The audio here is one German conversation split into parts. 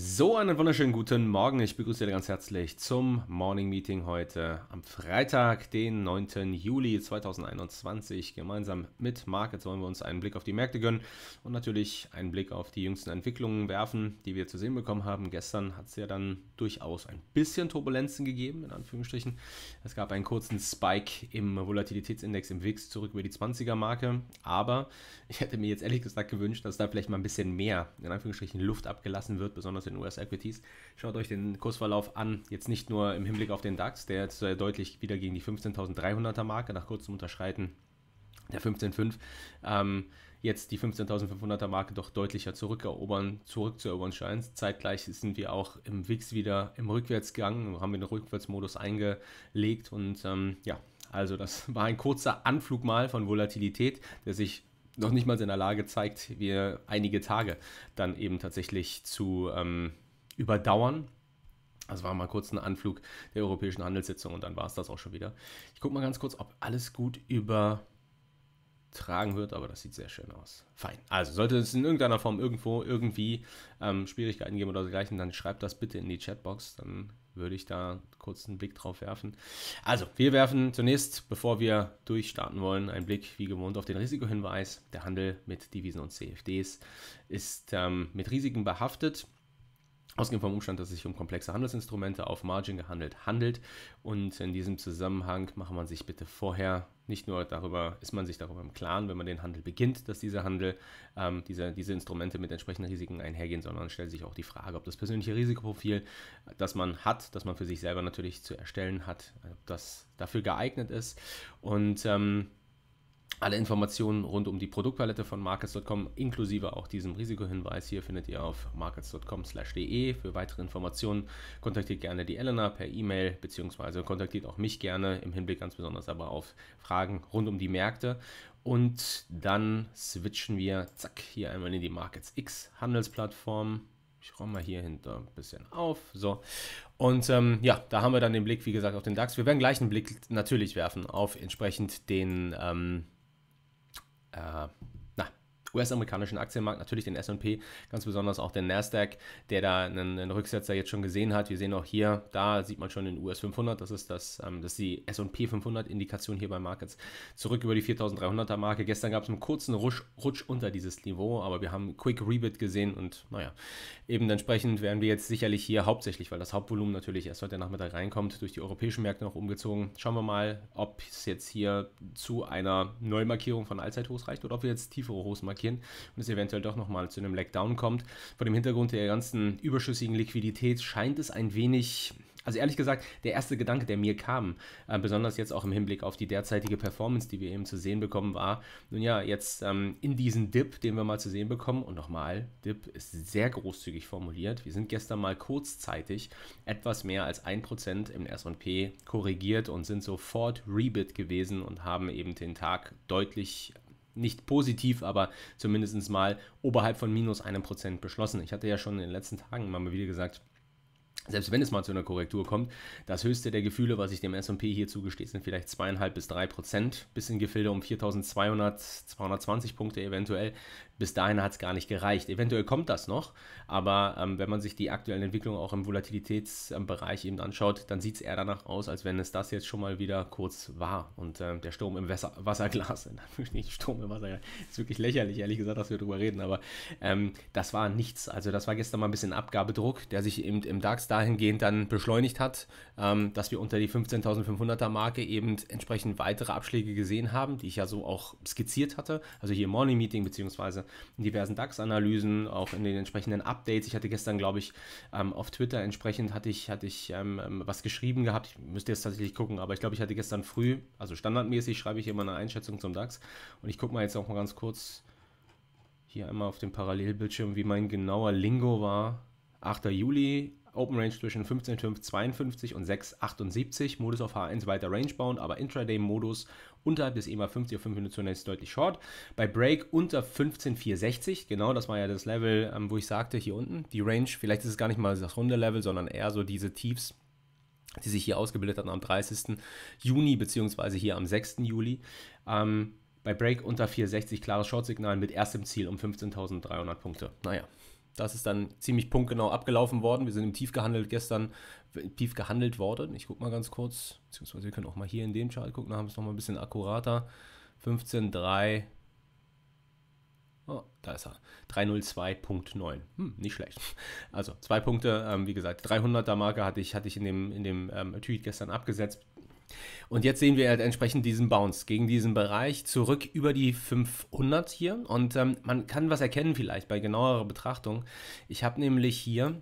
So, einen wunderschönen guten Morgen. Ich begrüße Sie ganz herzlich zum Morning Meeting heute am Freitag, den 9. Juli 2021. Gemeinsam mit Markets wollen wir uns einen Blick auf die Märkte gönnen und natürlich einen Blick auf die jüngsten Entwicklungen werfen, die wir zu sehen bekommen haben. Gestern hat es ja dann durchaus ein bisschen Turbulenzen gegeben, in Anführungsstrichen. Es gab einen kurzen Spike im Volatilitätsindex im WIX zurück über die 20er-Marke. Aber ich hätte mir jetzt ehrlich gesagt gewünscht, dass da vielleicht mal ein bisschen mehr, in Anführungsstrichen, Luft abgelassen wird, besonders den US-Equities. Schaut euch den Kursverlauf an, jetzt nicht nur im Hinblick auf den DAX, der jetzt äh, deutlich wieder gegen die 15.300er Marke nach kurzem Unterschreiten der 15.5 ähm, jetzt die 15.500er Marke doch deutlicher zurückerobern, zurückzuerobern scheint. Zeitgleich sind wir auch im WIX wieder im Rückwärtsgang, haben wir den Rückwärtsmodus eingelegt und ähm, ja, also das war ein kurzer Anflug mal von Volatilität, der sich noch nicht mal in der Lage zeigt, wir einige Tage dann eben tatsächlich zu ähm, überdauern. Das war mal kurz ein Anflug der europäischen Handelssitzung und dann war es das auch schon wieder. Ich gucke mal ganz kurz, ob alles gut übertragen wird, aber das sieht sehr schön aus. Fein. Also sollte es in irgendeiner Form irgendwo irgendwie ähm, Schwierigkeiten geben oder dergleichen, dann schreibt das bitte in die Chatbox, dann würde ich da kurz einen Blick drauf werfen. Also, wir werfen zunächst, bevor wir durchstarten wollen, einen Blick wie gewohnt auf den Risikohinweis. Der Handel mit Devisen und CFDs ist ähm, mit Risiken behaftet. Ausgehend vom Umstand, dass es sich um komplexe Handelsinstrumente auf Margin gehandelt handelt. Und in diesem Zusammenhang macht man sich bitte vorher nicht nur darüber, ist man sich darüber im Klaren, wenn man den Handel beginnt, dass dieser Handel, ähm, diese, diese Instrumente mit entsprechenden Risiken einhergehen, sondern stellt sich auch die Frage, ob das persönliche Risikoprofil, das man hat, das man für sich selber natürlich zu erstellen hat, ob das dafür geeignet ist. Und ähm, alle Informationen rund um die Produktpalette von markets.com inklusive auch diesem Risikohinweis hier findet ihr auf markets.com/de. Für weitere Informationen kontaktiert gerne die Elena per E-Mail beziehungsweise kontaktiert auch mich gerne im Hinblick ganz besonders aber auf Fragen rund um die Märkte. Und dann switchen wir zack hier einmal in die Markets X Handelsplattform. Ich räume mal hier hinter ein bisschen auf. So. Und ähm, ja, da haben wir dann den Blick, wie gesagt, auf den DAX. Wir werden gleich einen Blick natürlich werfen auf entsprechend den ähm, Uh, US-amerikanischen Aktienmarkt, natürlich den SP, ganz besonders auch den NASDAQ, der da einen, einen, Rücksetzer jetzt schon gesehen hat. Wir sehen auch hier, da sieht man schon den US 500, das ist, das, ähm, das ist die SP 500-Indikation hier bei Markets, zurück über die 4300er-Marke. Gestern gab es einen kurzen Rutsch, Rutsch, unter dieses Niveau, aber wir haben Quick Rebit gesehen und naja, eben entsprechend werden wir jetzt sicherlich hier hauptsächlich, weil das Hauptvolumen natürlich erst heute Nachmittag reinkommt, durch die europäischen Märkte noch umgezogen. Schauen wir mal, ob es jetzt hier zu einer Neumarkierung von Allzeithochs reicht oder ob wir jetzt tiefere Hochs markieren attackieren und es eventuell doch nochmal zu einem Lackdown kommt. Vor dem Hintergrund der ganzen überschüssigen Liquidität scheint es ein wenig also ehrlich gesagt, der erste Gedanke, der mir kam, äh, besonders jetzt auch im Hinblick auf die derzeitige Performance, die wir eben zu sehen bekommen, war, nun ja, jetzt ähm, in diesen Dip, den wir mal zu sehen bekommen, und nochmal, Dip ist sehr großzügig formuliert. Wir sind gestern mal kurzzeitig etwas mehr als 1% im SP korrigiert und sind sofort Rebit gewesen und haben eben den Tag deutlich nicht positiv, aber zumindest mal oberhalb von minus einem Prozent beschlossen. Ich hatte ja schon in den letzten Tagen immer mal wieder gesagt, selbst wenn es mal zu einer Korrektur kommt, das höchste der Gefühle, was ich dem S&P hier zugesteht, sind vielleicht zweieinhalb bis drei Prozent, bis in Gefilde um 4.200, 220 Punkte eventuell. Bis dahin hat es gar nicht gereicht. Eventuell kommt das noch, aber ähm, wenn man sich die aktuellen Entwicklungen auch im Volatilitätsbereich eben anschaut, dann sieht es eher danach aus, als wenn es das jetzt schon mal wieder kurz war und äh, der Sturm im Wasser Wasserglas, nicht Sturm im Wasserglas, ist wirklich lächerlich, ehrlich gesagt, dass wir darüber reden, aber ähm, das war nichts. Also das war gestern mal ein bisschen Abgabedruck, der sich eben im DAX da dahingehend dann beschleunigt hat, ähm, dass wir unter die 15.500er Marke eben entsprechend weitere Abschläge gesehen haben, die ich ja so auch skizziert hatte. Also hier im Morning Meeting beziehungsweise in diversen DAX-Analysen, auch in den entsprechenden Updates. Ich hatte gestern, glaube ich, ähm, auf Twitter entsprechend hatte ich, hatte ich ähm, ähm, was geschrieben gehabt. Ich müsste jetzt tatsächlich gucken, aber ich glaube, ich hatte gestern früh, also standardmäßig schreibe ich immer eine Einschätzung zum DAX. Und ich gucke mal jetzt auch mal ganz kurz hier einmal auf dem Parallelbildschirm, wie mein genauer Lingo war. 8. Juli, Open Range zwischen 15,552 und 6,78. Modus auf H1 weiter rangebound, aber Intraday-Modus unterhalb des EMA 50 auf 5 Minuten zunächst deutlich short. Bei Break unter 15,460, genau das war ja das Level, ähm, wo ich sagte, hier unten, die Range, vielleicht ist es gar nicht mal das runde Level, sondern eher so diese Tiefs, die sich hier ausgebildet hatten am 30. Juni, beziehungsweise hier am 6. Juli. Ähm, bei Break unter 460 klares Shortsignal mit erstem Ziel um 15.300 Punkte. Naja, das ist dann ziemlich punktgenau abgelaufen worden. Wir sind im Tief gehandelt gestern, tief gehandelt worden. Ich gucke mal ganz kurz, beziehungsweise wir können auch mal hier in dem Chart gucken, da haben wir es nochmal ein bisschen akkurater. 15,3. Oh, da ist er. 302.9. Hm, nicht schlecht. Also zwei Punkte, ähm, wie gesagt, 300er Marke hatte ich, hatte ich in dem, in dem ähm, Tweet gestern abgesetzt. Und jetzt sehen wir halt entsprechend diesen Bounce gegen diesen Bereich zurück über die 500 hier. Und ähm, man kann was erkennen vielleicht bei genauerer Betrachtung. Ich habe nämlich hier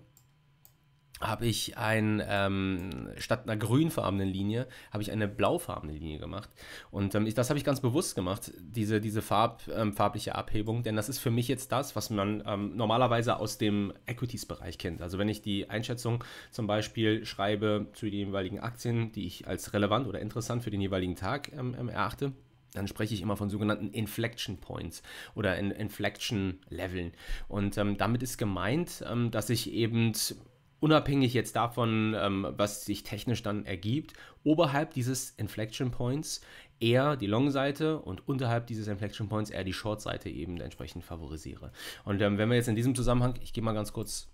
habe ich ein, ähm, statt einer grünfarbenen Linie, habe ich eine blaufarbene Linie gemacht. Und ähm, ich, das habe ich ganz bewusst gemacht, diese, diese Farb, ähm, farbliche Abhebung, denn das ist für mich jetzt das, was man ähm, normalerweise aus dem Equities-Bereich kennt. Also wenn ich die Einschätzung zum Beispiel schreibe zu den jeweiligen Aktien, die ich als relevant oder interessant für den jeweiligen Tag ähm, ähm, erachte, dann spreche ich immer von sogenannten Inflection Points oder In Inflection Leveln. Und damit ist gemeint, dass ich eben unabhängig jetzt davon, ähm, was sich technisch dann ergibt, oberhalb dieses Inflection Points eher die Long-Seite und unterhalb dieses Inflection Points eher die Short-Seite eben entsprechend favorisiere. Und ähm, wenn wir jetzt in diesem Zusammenhang, ich gehe mal ganz kurz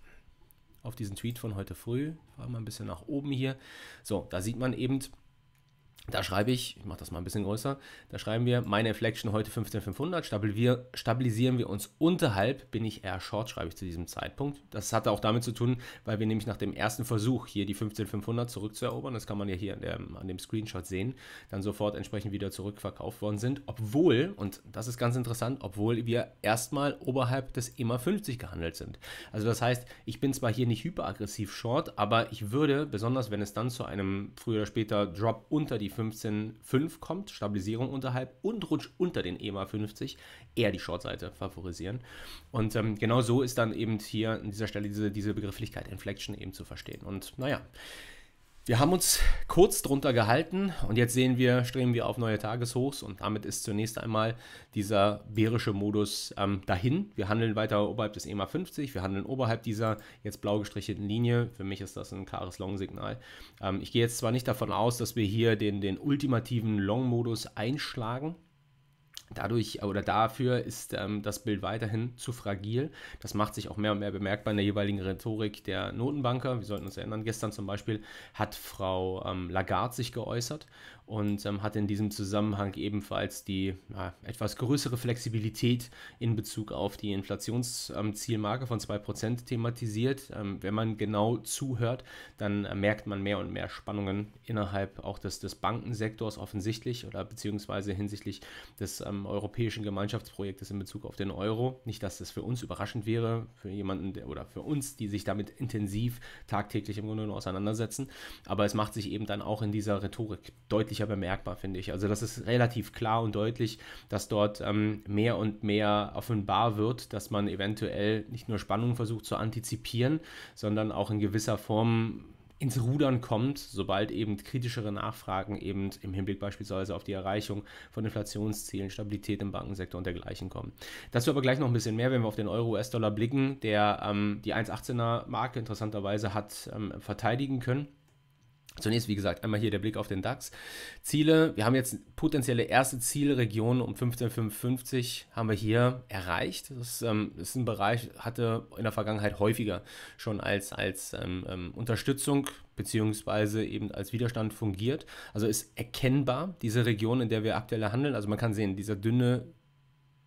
auf diesen Tweet von heute früh, fahren wir ein bisschen nach oben hier. So, da sieht man eben, da schreibe ich, ich mache das mal ein bisschen größer, da schreiben wir, meine Inflection heute 15500, stabil, stabilisieren wir uns unterhalb, bin ich eher short, schreibe ich zu diesem Zeitpunkt. Das hatte auch damit zu tun, weil wir nämlich nach dem ersten Versuch hier die 15500 zurückzuerobern, das kann man ja hier der, an dem Screenshot sehen, dann sofort entsprechend wieder zurückverkauft worden sind, obwohl, und das ist ganz interessant, obwohl wir erstmal oberhalb des EMA 50 gehandelt sind. Also das heißt, ich bin zwar hier nicht hyperaggressiv short, aber ich würde, besonders wenn es dann zu einem früher oder später Drop unter die 15.5 kommt, Stabilisierung unterhalb und Rutsch unter den EMA 50, eher die Shortseite favorisieren. Und ähm, genau so ist dann eben hier an dieser Stelle diese, diese Begrifflichkeit Inflection eben zu verstehen. Und naja, wir haben uns kurz drunter gehalten und jetzt sehen wir, streben wir auf neue Tageshochs und damit ist zunächst einmal dieser bärische Modus ähm, dahin. Wir handeln weiter oberhalb des EMA 50, wir handeln oberhalb dieser jetzt blau gestrichelten Linie. Für mich ist das ein klares Long-Signal. Ähm, ich gehe jetzt zwar nicht davon aus, dass wir hier den, den ultimativen Long-Modus einschlagen, Dadurch äh, oder dafür ist ähm, das Bild weiterhin zu fragil. Das macht sich auch mehr und mehr bemerkbar in der jeweiligen Rhetorik der Notenbanker. Wir sollten uns erinnern, gestern zum Beispiel hat Frau ähm, Lagarde sich geäußert und ähm, hatte in diesem Zusammenhang ebenfalls die ja, etwas größere Flexibilität in Bezug auf die Inflationszielmarke ähm, von 2% thematisiert. Ähm, wenn man genau zuhört, dann äh, merkt man mehr und mehr Spannungen innerhalb auch des, des Bankensektors offensichtlich oder beziehungsweise hinsichtlich des ähm, europäischen Gemeinschaftsprojektes in Bezug auf den Euro. Nicht, dass das für uns überraschend wäre, für jemanden der, oder für uns, die sich damit intensiv tagtäglich im Grunde nur auseinandersetzen, aber es macht sich eben dann auch in dieser Rhetorik deutlich deutlicher bemerkbar, finde ich. Also das ist relativ klar und deutlich, dass dort ähm, mehr und mehr offenbar wird, dass man eventuell nicht nur Spannung versucht zu antizipieren, sondern auch in gewisser Form ins Rudern kommt, sobald eben kritischere Nachfragen eben im Hinblick beispielsweise auf die Erreichung von Inflationszielen, Stabilität im Bankensektor und dergleichen kommen. Dazu aber gleich noch ein bisschen mehr, wenn wir auf den Euro-US-Dollar blicken, der ähm, die 1,18er Marke interessanterweise hat ähm, verteidigen können. Zunächst, wie gesagt, einmal hier der Blick auf den DAX. Ziele, wir haben jetzt potenzielle erste Zielregion um 15,55 haben wir hier erreicht. Das ist, ähm, ist, ein Bereich, hatte in der Vergangenheit häufiger schon als, als ähm, ähm, Unterstützung beziehungsweise eben als Widerstand fungiert. Also ist erkennbar diese Region, in der wir aktuell handeln. Also man kann sehen, dieser dünne,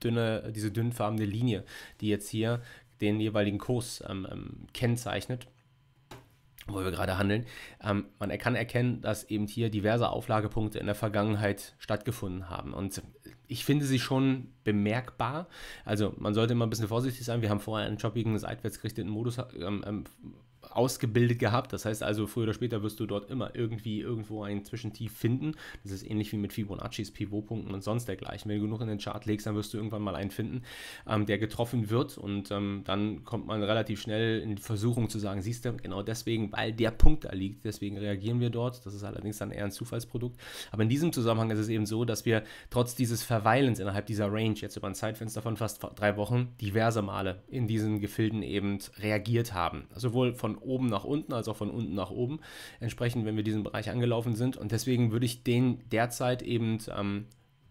dünne, diese dünnfarbene Linie, die jetzt hier den jeweiligen Kurs ähm, ähm kennzeichnet wo wir gerade handeln. Ähm, man kann erkennen, dass eben hier diverse Auflagepunkte in der Vergangenheit stattgefunden haben. Und ich finde sie schon bemerkbar. Also man sollte immer ein bisschen vorsichtig sein. Wir haben vorher einen choppigen, seitwärts gerichteten Modus ähm, ähm ausgebildet gehabt. Das heißt also, früher oder später wirst du dort immer irgendwie irgendwo ein Zwischentief finden. Das ist ähnlich wie mit Fibonaccis, Pivotpunkten und sonst dergleichen. Wenn du genug in den Chart legst, dann wirst du irgendwann mal einen finden, ähm, der getroffen wird. Und ähm, dann kommt man relativ schnell in die Versuchung zu sagen, siehst du, genau deswegen, weil der Punkt da liegt, deswegen reagieren wir dort. Das ist allerdings dann eher ein Zufallsprodukt. Aber in diesem Zusammenhang ist es eben so, dass wir trotz dieses Verweilens innerhalb dieser Range, jetzt über ein Zeitfenster von fast drei Wochen, diverse Male in diesen Gefilden eben reagiert haben. Also sowohl von oben nach unten, also auch von unten nach oben, entsprechend, wenn wir diesen Bereich angelaufen sind. Und deswegen würde ich den derzeit eben ähm,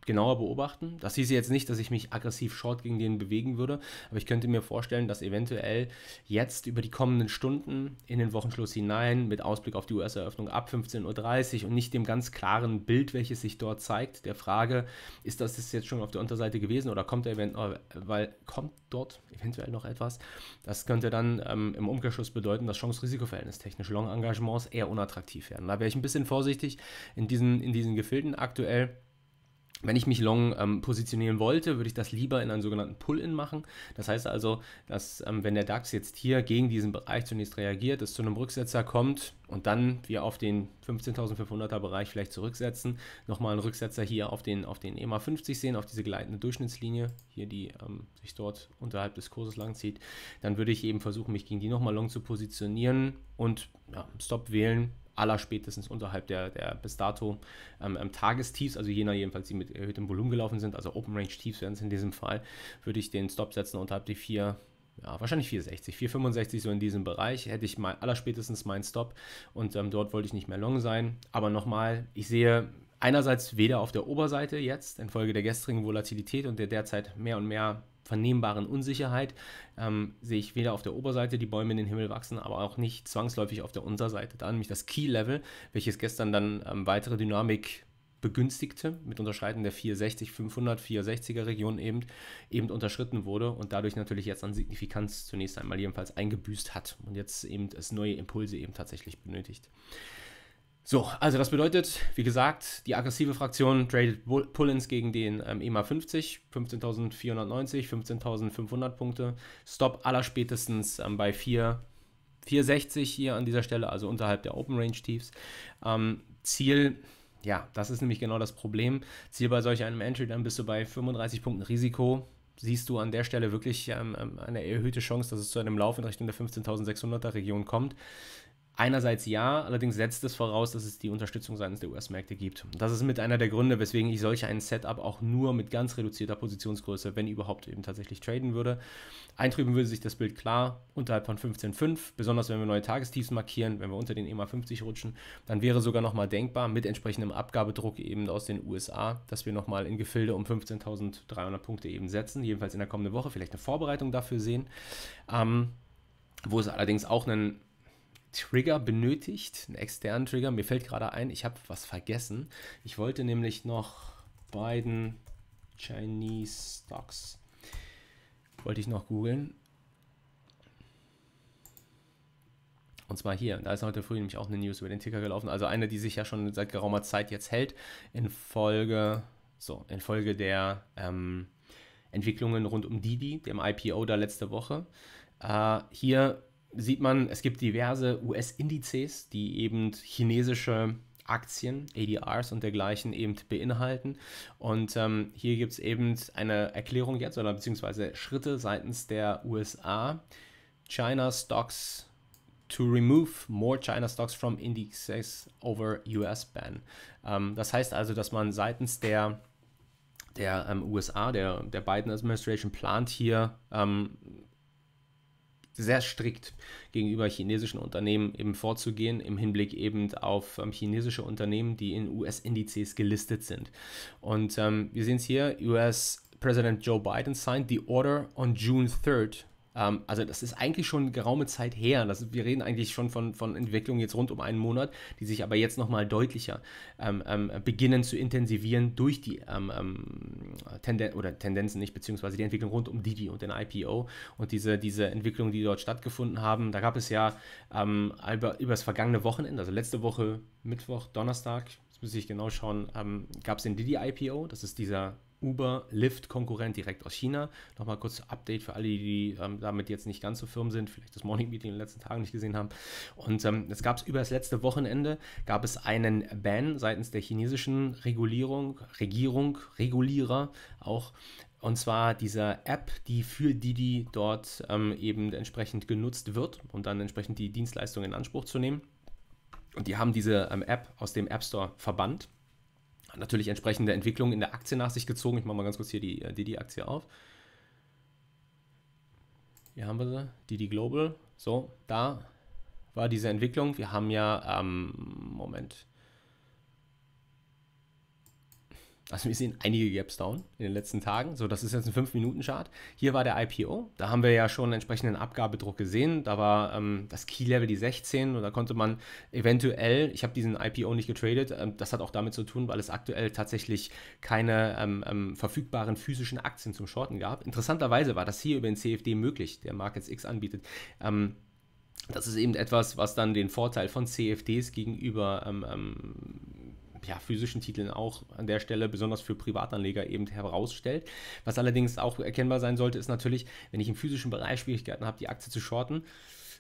genauer beobachten. Das hieße jetzt nicht, dass ich mich aggressiv short gegen den bewegen würde, aber ich könnte mir vorstellen, dass eventuell jetzt über die kommenden Stunden in den Wochenschluss hinein mit Ausblick auf die US-Eröffnung ab 15.30 Uhr und nicht dem ganz klaren Bild, welches sich dort zeigt, der Frage, ist das jetzt schon auf der Unterseite gewesen oder kommt, eventuell, weil, kommt dort eventuell noch etwas? Das könnte dann ähm, im Umkehrschluss bedeuten, dass Chance-Risiko-Verhältnis technisch Long-Engagements eher unattraktiv werden. Da wäre ich ein bisschen vorsichtig in diesen, in diesen Gefilden aktuell wenn ich mich long ähm, positionieren wollte, würde ich das lieber in einen sogenannten Pull-in machen. Das heißt also, dass ähm, wenn der DAX jetzt hier gegen diesen Bereich zunächst reagiert, es zu einem Rücksetzer kommt und dann wir auf den 15.500er Bereich vielleicht zurücksetzen, nochmal einen Rücksetzer hier auf den, auf den EMA 50 sehen, auf diese gleitende Durchschnittslinie, hier die ähm, sich dort unterhalb des Kurses langzieht, dann würde ich eben versuchen, mich gegen die nochmal long zu positionieren und ja, Stop wählen, allerspätestens unterhalb der, der bis dato ähm, ähm Tagestiefs, also jener jedenfalls, die mit erhöhtem Volumen gelaufen sind, also Open Range Tiefs wären es in diesem Fall, würde ich den Stop setzen unterhalb die 4 ja, wahrscheinlich 460, 465 so in diesem Bereich, hätte ich mal allerspätestens meinen Stop und ähm, dort wollte ich nicht mehr long sein. Aber nochmal, ich sehe einerseits weder auf der Oberseite jetzt infolge der gestrigen Volatilität und der derzeit mehr und mehr vernehmbaren Unsicherheit ähm, sehe ich weder auf der Oberseite die Bäume in den Himmel wachsen, aber auch nicht zwangsläufig auf der Unterseite. Da nämlich das Key-Level, welches gestern dann ähm, weitere Dynamik begünstigte, mit Unterschreiten der 460, 500, 460er Region eben, eben unterschritten wurde und dadurch natürlich jetzt an Signifikanz zunächst einmal jedenfalls eingebüßt hat und jetzt eben es neue Impulse eben tatsächlich benötigt. So, also das bedeutet, wie gesagt, die aggressive Fraktion tradet Pullins gegen den ähm, EMA 50, 15.490, 15.500 Punkte. Stop aller spätestens ähm, bei 460 hier an dieser Stelle, also unterhalb der Open Range Tiefs. Ähm, Ziel, ja, das ist nämlich genau das Problem. Ziel bei solch einem Entry, dann bist du bei 35 Punkten Risiko, siehst du an der Stelle wirklich ähm, ähm, eine erhöhte Chance, dass es zu einem Lauf in Richtung der 15.600er Region kommt. Einerseits ja, allerdings setzt es voraus, dass es die Unterstützung seitens der US-Märkte gibt. Das ist mit einer der Gründe, weswegen ich solch ein Setup auch nur mit ganz reduzierter Positionsgröße, wenn überhaupt, eben tatsächlich traden würde. Eintrüben würde sich das Bild klar unterhalb von 15,5, besonders wenn wir neue Tagestiefs markieren, wenn wir unter den EMA 50 rutschen, dann wäre sogar nochmal denkbar mit entsprechendem Abgabedruck eben aus den USA, dass wir nochmal in Gefilde um 15.300 Punkte eben setzen, jedenfalls in der kommenden Woche, vielleicht eine Vorbereitung dafür sehen. Ähm, wo es allerdings auch einen Trigger benötigt, einen externen Trigger. Mir fällt gerade ein, ich habe was vergessen. Ich wollte nämlich noch beiden Chinese Stocks wollte ich noch googeln. Und zwar hier, da ist heute früh nämlich auch eine News über den Ticker gelaufen. Also eine, die sich ja schon seit geraumer Zeit jetzt hält, infolge, so, infolge der ähm, Entwicklungen rund um Didi, dem IPO da letzte Woche. Äh, hier sieht man, es gibt diverse US-Indizes, die eben chinesische Aktien, ADRs und dergleichen eben beinhalten. Und ähm, hier gibt es eben eine Erklärung jetzt oder beziehungsweise Schritte seitens der USA. China Stocks to remove more China stocks from indexes over US ban. Ähm, das heißt also, dass man seitens der der ähm, USA, der, der Biden Administration plant hier ähm, sehr strikt gegenüber chinesischen Unternehmen eben vorzugehen, im Hinblick eben auf ähm, chinesische Unternehmen, die in US-Indizes gelistet sind. Und ähm, wir sehen es hier, US President Joe Biden signed the order on June 3rd ähm, also das ist eigentlich schon geraume Zeit her. Das, wir reden eigentlich schon von, von Entwicklungen jetzt rund um einen Monat, die sich aber jetzt nochmal deutlicher ähm, ähm, beginnen zu intensivieren durch die ähm, ähm, Tenden oder Tendenzen nicht, beziehungsweise die Entwicklung rund um Didi und den IPO und diese, diese Entwicklungen, die dort stattgefunden haben. Da gab es ja ähm, über, über das vergangene Wochenende, also letzte Woche Mittwoch, Donnerstag, jetzt muss ich genau schauen, gab es den Didi IPO, das ist dieser Uber, Lyft, Konkurrent direkt aus China. Nochmal kurz Update für alle, die ähm, damit jetzt nicht ganz so firm sind, vielleicht das Morning Meeting in den letzten Tagen nicht gesehen haben. Und ähm, es gab über das letzte Wochenende gab es einen Ban seitens der chinesischen Regulierung, Regierung, Regulierer auch und zwar dieser App, die für Didi dort ähm, eben entsprechend genutzt wird, um dann entsprechend die Dienstleistung in Anspruch zu nehmen. Und die haben diese ähm, App aus dem App Store verbannt natürlich entsprechende Entwicklungen in der Aktie nach sich gezogen. Ich mache mal ganz kurz hier die äh, Didi-Aktie auf. Hier haben wir sie, Didi Global. So, da war diese Entwicklung. Wir haben ja, ähm, Moment, Also wir sehen einige Gaps down in den letzten Tagen. So, das ist jetzt ein 5-Minuten-Chart. Hier war der IPO. Da haben wir ja schon entsprechenden Abgabedruck gesehen. Da war ähm, das Key-Level die 16 und da konnte man eventuell, ich habe diesen IPO nicht getradet, ähm, das hat auch damit zu tun, weil es aktuell tatsächlich keine ähm, ähm verfügbaren physischen Aktien zum Shorten gab. Interessanterweise war das hier über den CFD möglich, der Markets X anbietet. Ähm, das ist eben etwas, was dann den Vorteil von CFDs gegenüber ähm, ja, physischen Titeln auch an der Stelle besonders für Privatanleger eben herausstellt. Was allerdings auch erkennbar sein sollte, ist natürlich, wenn ich im physischen Bereich Schwierigkeiten habe, die Aktie zu shorten,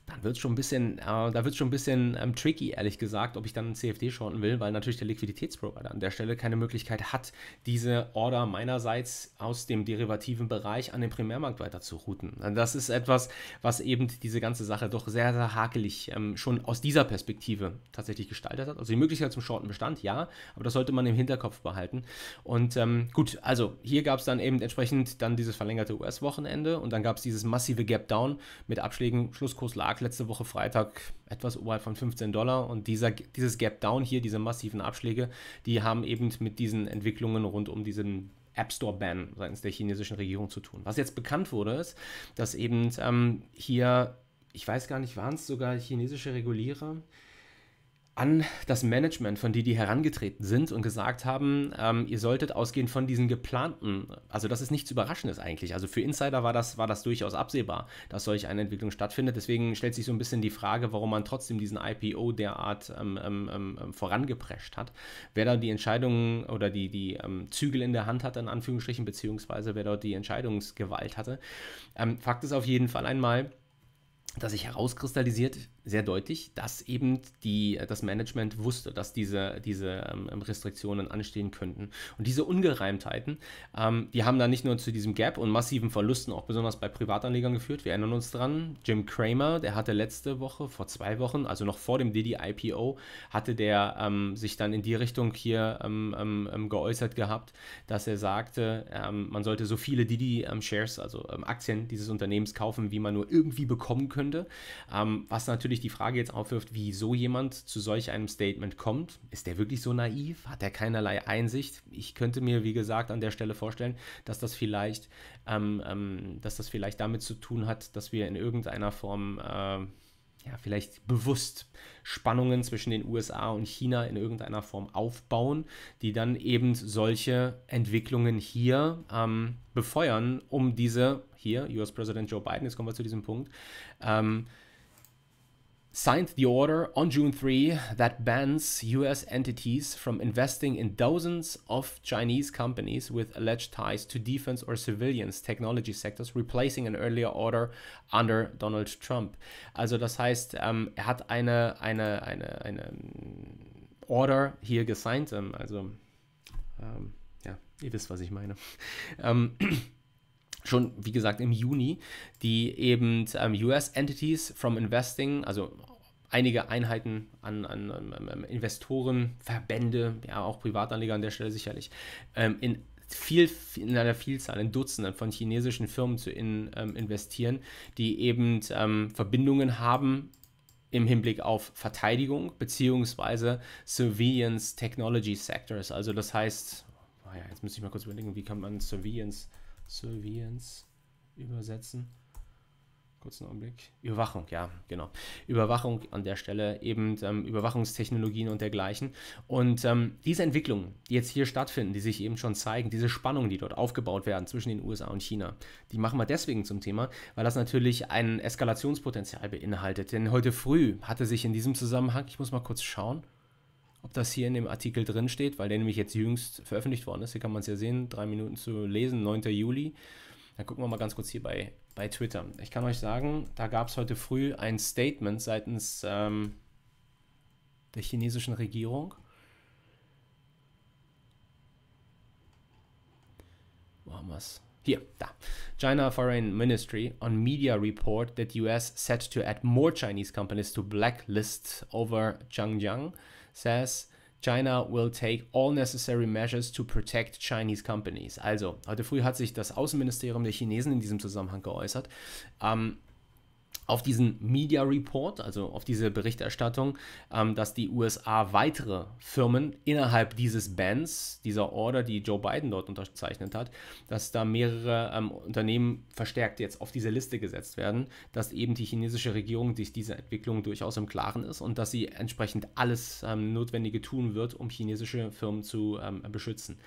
dann wird es schon ein bisschen, äh, da wird schon ein bisschen ähm, tricky, ehrlich gesagt, ob ich dann einen CFD shorten will, weil natürlich der Liquiditätsprovider an der Stelle keine Möglichkeit hat, diese Order meinerseits aus dem derivativen Bereich an den Primärmarkt weiter zu routen. Äh, das ist etwas, was eben diese ganze Sache doch sehr, sehr hakelig ähm, schon aus dieser Perspektive tatsächlich gestaltet hat. Also die Möglichkeit zum Shorten bestand, ja, aber das sollte man im Hinterkopf behalten. Und ähm, gut, also hier gab es dann eben entsprechend dann dieses verlängerte US-Wochenende und dann gab es dieses massive Gap-Down mit Abschlägen, Schlusskurslagen lag letzte Woche Freitag etwas oberhalb von 15 Dollar und dieser, dieses Gap Down hier, diese massiven Abschläge, die haben eben mit diesen Entwicklungen rund um diesen App Store Ban seitens der chinesischen Regierung zu tun. Was jetzt bekannt wurde, ist, dass eben ähm, hier, ich weiß gar nicht, waren es sogar chinesische Regulierer, an das Management von die, die herangetreten sind und gesagt haben, ähm, ihr solltet ausgehend von diesen geplanten, also das ist nichts Überraschendes eigentlich. Also für Insider war das, war das durchaus absehbar, dass solch eine Entwicklung stattfindet. Deswegen stellt sich so ein bisschen die Frage, warum man trotzdem diesen IPO derart ähm ähm, ähm, ähm, vorangeprescht hat. Wer da die Entscheidungen oder die, die ähm, Zügel in der Hand hatte, in Anführungsstrichen, beziehungsweise wer dort die Entscheidungsgewalt hatte. Fakt ist auf jeden Fall einmal, dass sich herauskristallisiert sehr deutlich, dass eben die, das Management wusste, dass diese, diese ähm, ähm, Restriktionen anstehen könnten. Und diese Ungereimtheiten, ähm, die haben dann nicht nur zu diesem Gap und massiven Verlusten, auch besonders bei Privatanlegern geführt. Wir erinnern uns dran, Jim Cramer, der hatte letzte Woche, vor zwei Wochen, also noch vor dem Didi-IPO, hatte der ähm, sich dann in die Richtung hier ähm, ähm, geäußert gehabt, dass er sagte, man sollte so viele Didi-Shares, also Aktien dieses Unternehmens kaufen, wie man nur irgendwie bekommen könnte, was natürlich natürlich die Frage jetzt aufwirft, wieso jemand zu solch einem Statement kommt. Ist der wirklich so naiv? Hat er keinerlei Einsicht? Ich könnte mir, wie gesagt, an der Stelle vorstellen, dass das vielleicht, ähm, ähm, dass das vielleicht damit zu tun hat, dass wir in irgendeiner Form äh, ja, vielleicht bewusst Spannungen zwischen den USA und China in irgendeiner Form aufbauen, die dann eben solche Entwicklungen hier ähm, befeuern, um diese hier, US-Präsident Joe Biden, jetzt kommen wir zu diesem Punkt, ähm, signed the order on June 3 that bans US entities from investing in dozens of Chinese companies with alleged ties to defense or civilians technology sectors, replacing an earlier order under Donald Trump. Also das heißt, ähm, er hat eine, eine, eine, eine ähm, Order hier gesigned, ähm, also ähm, ja, ihr wisst, was ich meine. Ähm, schon, wie gesagt, im Juni, die eben ähm, US Entities from Investing, also einige Einheiten an, an, an Investoren, Verbände, ja auch Privatanleger an der Stelle sicherlich, ähm, in viel, in einer Vielzahl, in Dutzenden von chinesischen Firmen zu in, ähm, investieren, die eben ähm, Verbindungen haben im Hinblick auf Verteidigung beziehungsweise Surveillance Technology Sectors. Also das heißt, oh ja, jetzt muss ich mal kurz überlegen, wie kann man Surveillance Surveillance übersetzen. Kurzen Augenblick. Überwachung, ja, genau. Überwachung an der Stelle, eben ähm, Überwachungstechnologien und dergleichen. Und ähm, diese Entwicklungen, die jetzt hier stattfinden, die sich eben schon zeigen, diese Spannungen, die dort aufgebaut werden zwischen den USA und China, die machen wir deswegen zum Thema, weil das natürlich ein Eskalationspotenzial beinhaltet. Denn heute früh hatte sich in diesem Zusammenhang, ich muss mal kurz schauen, ob das hier in dem Artikel drin steht, weil der nämlich jetzt jüngst veröffentlicht worden ist. Hier kann man es ja sehen, drei Minuten zu lesen, 9. Juli. Dann gucken wir mal ganz kurz hier bei, bei Twitter. Ich kann euch sagen, da gab es heute früh ein Statement seitens ähm, der chinesischen Regierung. Wo haben wir es? Hier, da. China Foreign Ministry on media report that US set to add more Chinese companies to blacklist over Zhangjiang says, China will take all necessary measures to protect Chinese companies. Also, heute früh hat sich das Außenministerium der Chinesen in diesem Zusammenhang geäußert. Ähm, auf diesen Media Report, also auf diese Berichterstattung, ähm, dass die USA weitere Firmen innerhalb dieses Bans, dieser Order, die Joe Biden dort unterzeichnet hat, dass da mehrere ähm, Unternehmen verstärkt jetzt auf diese Liste gesetzt werden, dass eben die chinesische Regierung sich dieser Entwicklung durchaus im Klaren ist und dass sie entsprechend alles ähm, Notwendige tun wird, um chinesische Firmen zu ähm, beschützen.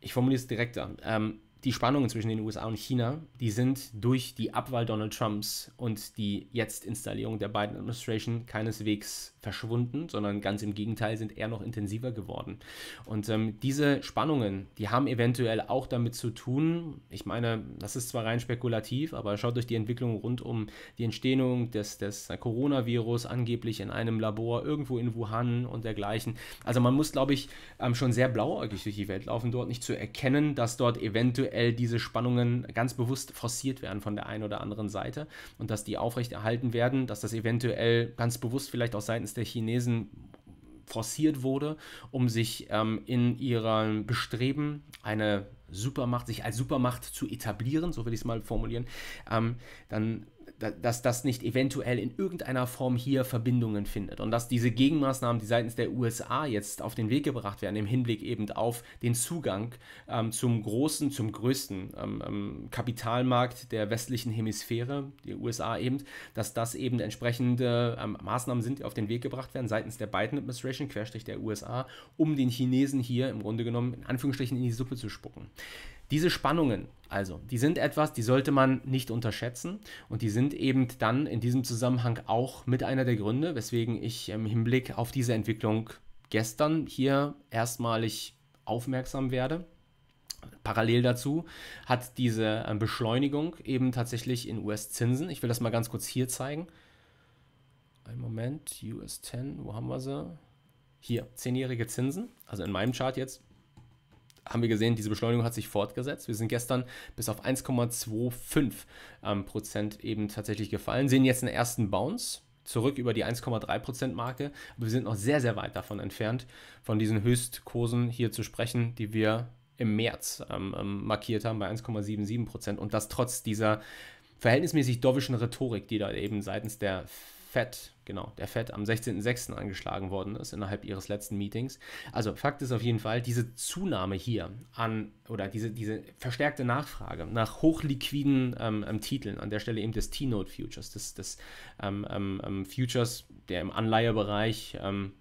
Ich formuliere es direkter. Ähm, die Spannungen zwischen den USA und China, die sind durch die Abwahl Donald Trumps und die jetzt Installierung der Biden Administration keineswegs verschwunden, sondern ganz im Gegenteil sind eher noch intensiver geworden. Und ähm, diese Spannungen, die haben eventuell auch damit zu tun, ich meine, das ist zwar rein spekulativ, aber schaut euch die Entwicklung rund um die Entstehung des, des Coronavirus angeblich in einem Labor irgendwo in Wuhan und dergleichen. Also man muss, glaube ich, ähm, schon sehr blauäugig durch die Welt laufen, dort nicht zu erkennen, dass dort eventuell diese Spannungen ganz bewusst forciert werden von der einen oder anderen Seite und dass die aufrechterhalten werden, dass das eventuell ganz bewusst vielleicht auch seitens seitens der Chinesen forciert wurde, um sich ähm, in ihrem Bestreben, eine Supermacht, sich als Supermacht zu etablieren, so will ich es mal formulieren, ähm, dann dass das nicht eventuell in irgendeiner Form hier Verbindungen findet und dass diese Gegenmaßnahmen, die seitens der USA jetzt auf den Weg gebracht werden, im Hinblick eben auf den Zugang ähm, zum großen, zum größten ähm, ähm Kapitalmarkt der westlichen Hemisphäre, die USA eben, dass das eben entsprechende ähm, Maßnahmen sind, die auf den Weg gebracht werden seitens der Biden Administration, Querstrich der USA, um den Chinesen hier im Grunde genommen in Anführungsstrichen in die Suppe zu spucken. Diese Spannungen, also, die sind etwas, die sollte man nicht unterschätzen und die sind eben dann in diesem Zusammenhang auch mit einer der Gründe, weswegen ich im Hinblick auf diese Entwicklung gestern hier erstmalig aufmerksam werde. Parallel dazu hat diese äh, Beschleunigung eben tatsächlich in US-Zinsen. Ich will das mal ganz kurz hier zeigen. Ein Moment, US 10, wo haben wir sie? Hier, zehnjährige Zinsen, also in meinem Chart jetzt haben wir gesehen, diese Beschleunigung hat sich fortgesetzt. Wir sind gestern bis auf 1,25 ähm, Prozent eben tatsächlich gefallen, sehen jetzt einen ersten Bounce zurück über die 1,3% Prozent Marke, aber wir sind noch sehr, sehr weit davon entfernt, von diesen Höchstkursen hier zu sprechen, die wir im März ähm, ähm, markiert haben bei 1,77% Prozent. und das trotz dieser verhältnismäßig dovischen Rhetorik, die da eben seitens der Fed, genau, der Fed am 16.06. angeschlagen worden ist innerhalb ihres letzten Meetings. Also Fakt ist auf jeden Fall, diese Zunahme hier an oder diese, diese verstärkte Nachfrage nach hochliquiden ähm, ähm Titeln, an der Stelle eben des T-Note Futures, des, des ähm, ähm, ähm, Futures, der im Anleihebereich ähm,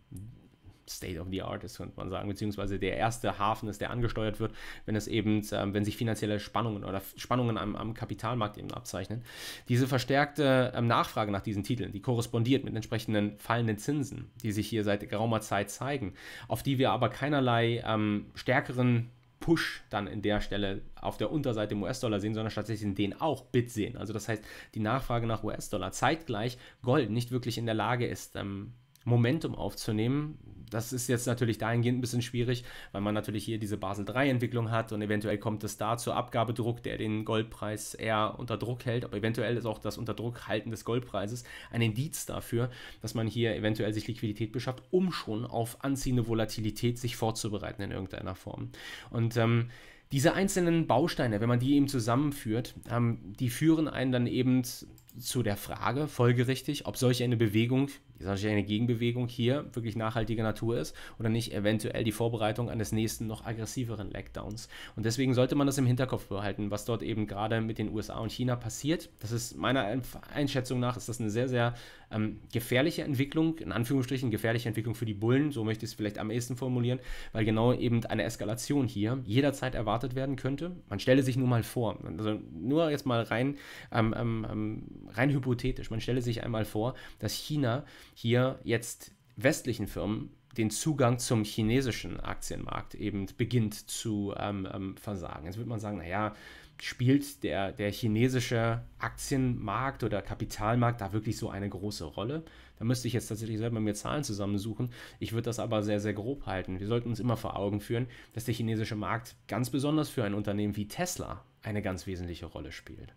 State of the Art ist, könnte man sagen, beziehungsweise der erste Hafen ist, der angesteuert wird, wenn es eben, äh, wenn sich finanzielle Spannungen oder Spannungen am, am Kapitalmarkt eben abzeichnen. Diese verstärkte ähm, Nachfrage nach diesen Titeln, die korrespondiert mit entsprechenden fallenden Zinsen, die sich hier seit geraumer Zeit zeigen, auf die wir aber keinerlei ähm, stärkeren Push dann in der Stelle auf der Unterseite im US-Dollar sehen, sondern stattdessen den auch Bit sehen. Also das heißt, die Nachfrage nach US-Dollar zeitgleich Gold nicht wirklich in der Lage ist, ähm, Momentum aufzunehmen, das ist jetzt natürlich dahingehend ein bisschen schwierig, weil man natürlich hier diese Basel-3-Entwicklung hat und eventuell kommt es da zu Abgabedruck, der den Goldpreis eher unter Druck hält. Aber eventuell ist auch das Unterdruckhalten des Goldpreises ein Indiz dafür, dass man hier eventuell sich Liquidität beschafft, um schon auf anziehende Volatilität sich vorzubereiten in irgendeiner Form. Und ähm, diese einzelnen Bausteine, wenn man die eben zusammenführt, ähm, die führen einen dann eben zu der Frage, folgerichtig, ob solch eine Bewegung zum Beispiel eine Gegenbewegung hier wirklich nachhaltiger Natur ist oder nicht eventuell die Vorbereitung eines nächsten noch aggressiveren Lockdowns. Und deswegen sollte man das im Hinterkopf behalten, was dort eben gerade mit den USA und China passiert. Das ist meiner Einschätzung nach, ist das eine sehr, sehr ähm, gefährliche Entwicklung, in Anführungsstrichen gefährliche Entwicklung für die Bullen, so möchte ich es vielleicht am ehesten formulieren, weil genau eben eine Eskalation hier jederzeit erwartet werden könnte. Man stelle sich nur mal vor, also nur jetzt mal rein, ähm, ähm, ähm rein hypothetisch, man stelle sich einmal vor, dass China hier jetzt westlichen Firmen den Zugang zum chinesischen Aktienmarkt eben beginnt zu ähm, ähm, versagen. Jetzt würde man sagen, naja, spielt der, der chinesische Aktienmarkt oder Kapitalmarkt da wirklich so eine große Rolle? Da müsste ich jetzt tatsächlich selber mir Zahlen zusammensuchen. Ich würde das aber sehr, sehr grob halten. Wir sollten uns immer vor Augen führen, dass der chinesische Markt ganz besonders für ein Unternehmen wie Tesla eine ganz wesentliche Rolle spielt.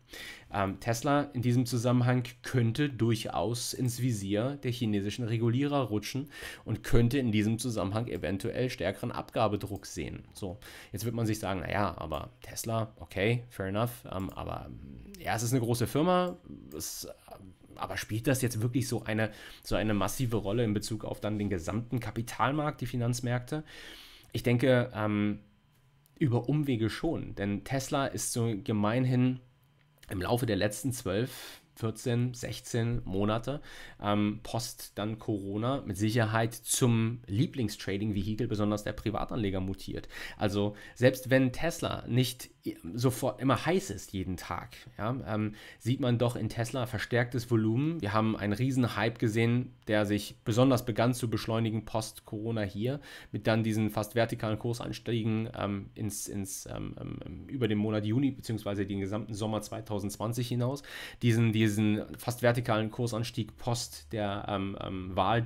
Ähm, Tesla in diesem Zusammenhang könnte durchaus ins Visier der chinesischen Regulierer rutschen und könnte in diesem Zusammenhang eventuell stärkeren Abgabedruck sehen. So, jetzt wird man sich sagen, naja, aber Tesla, okay, fair enough, ähm, aber ja, es ist eine große Firma, es aber spielt das jetzt wirklich so eine, so eine massive Rolle in Bezug auf dann den gesamten Kapitalmarkt, die Finanzmärkte? Ich denke, ähm, über Umwege schon, denn Tesla ist so gemeinhin im Laufe der letzten 12, 14, 16 Monate ähm, post dann Corona mit Sicherheit zum Lieblingstrading-Vehikel, besonders der Privatanleger mutiert. Also selbst wenn Tesla nicht sofort immer heiß ist jeden Tag. Ja, ähm, sieht man doch in Tesla verstärktes Volumen. Wir haben einen riesen Hype gesehen, der sich besonders begann zu beschleunigen post-Corona hier, mit dann diesen fast vertikalen Kursanstiegen ähm, ins, ins, ähm, ähm, ähm über den Monat Juni bzw. den gesamten Sommer 2020 hinaus. Diesen, diesen fast vertikalen Kursanstieg post der ähm, Wahl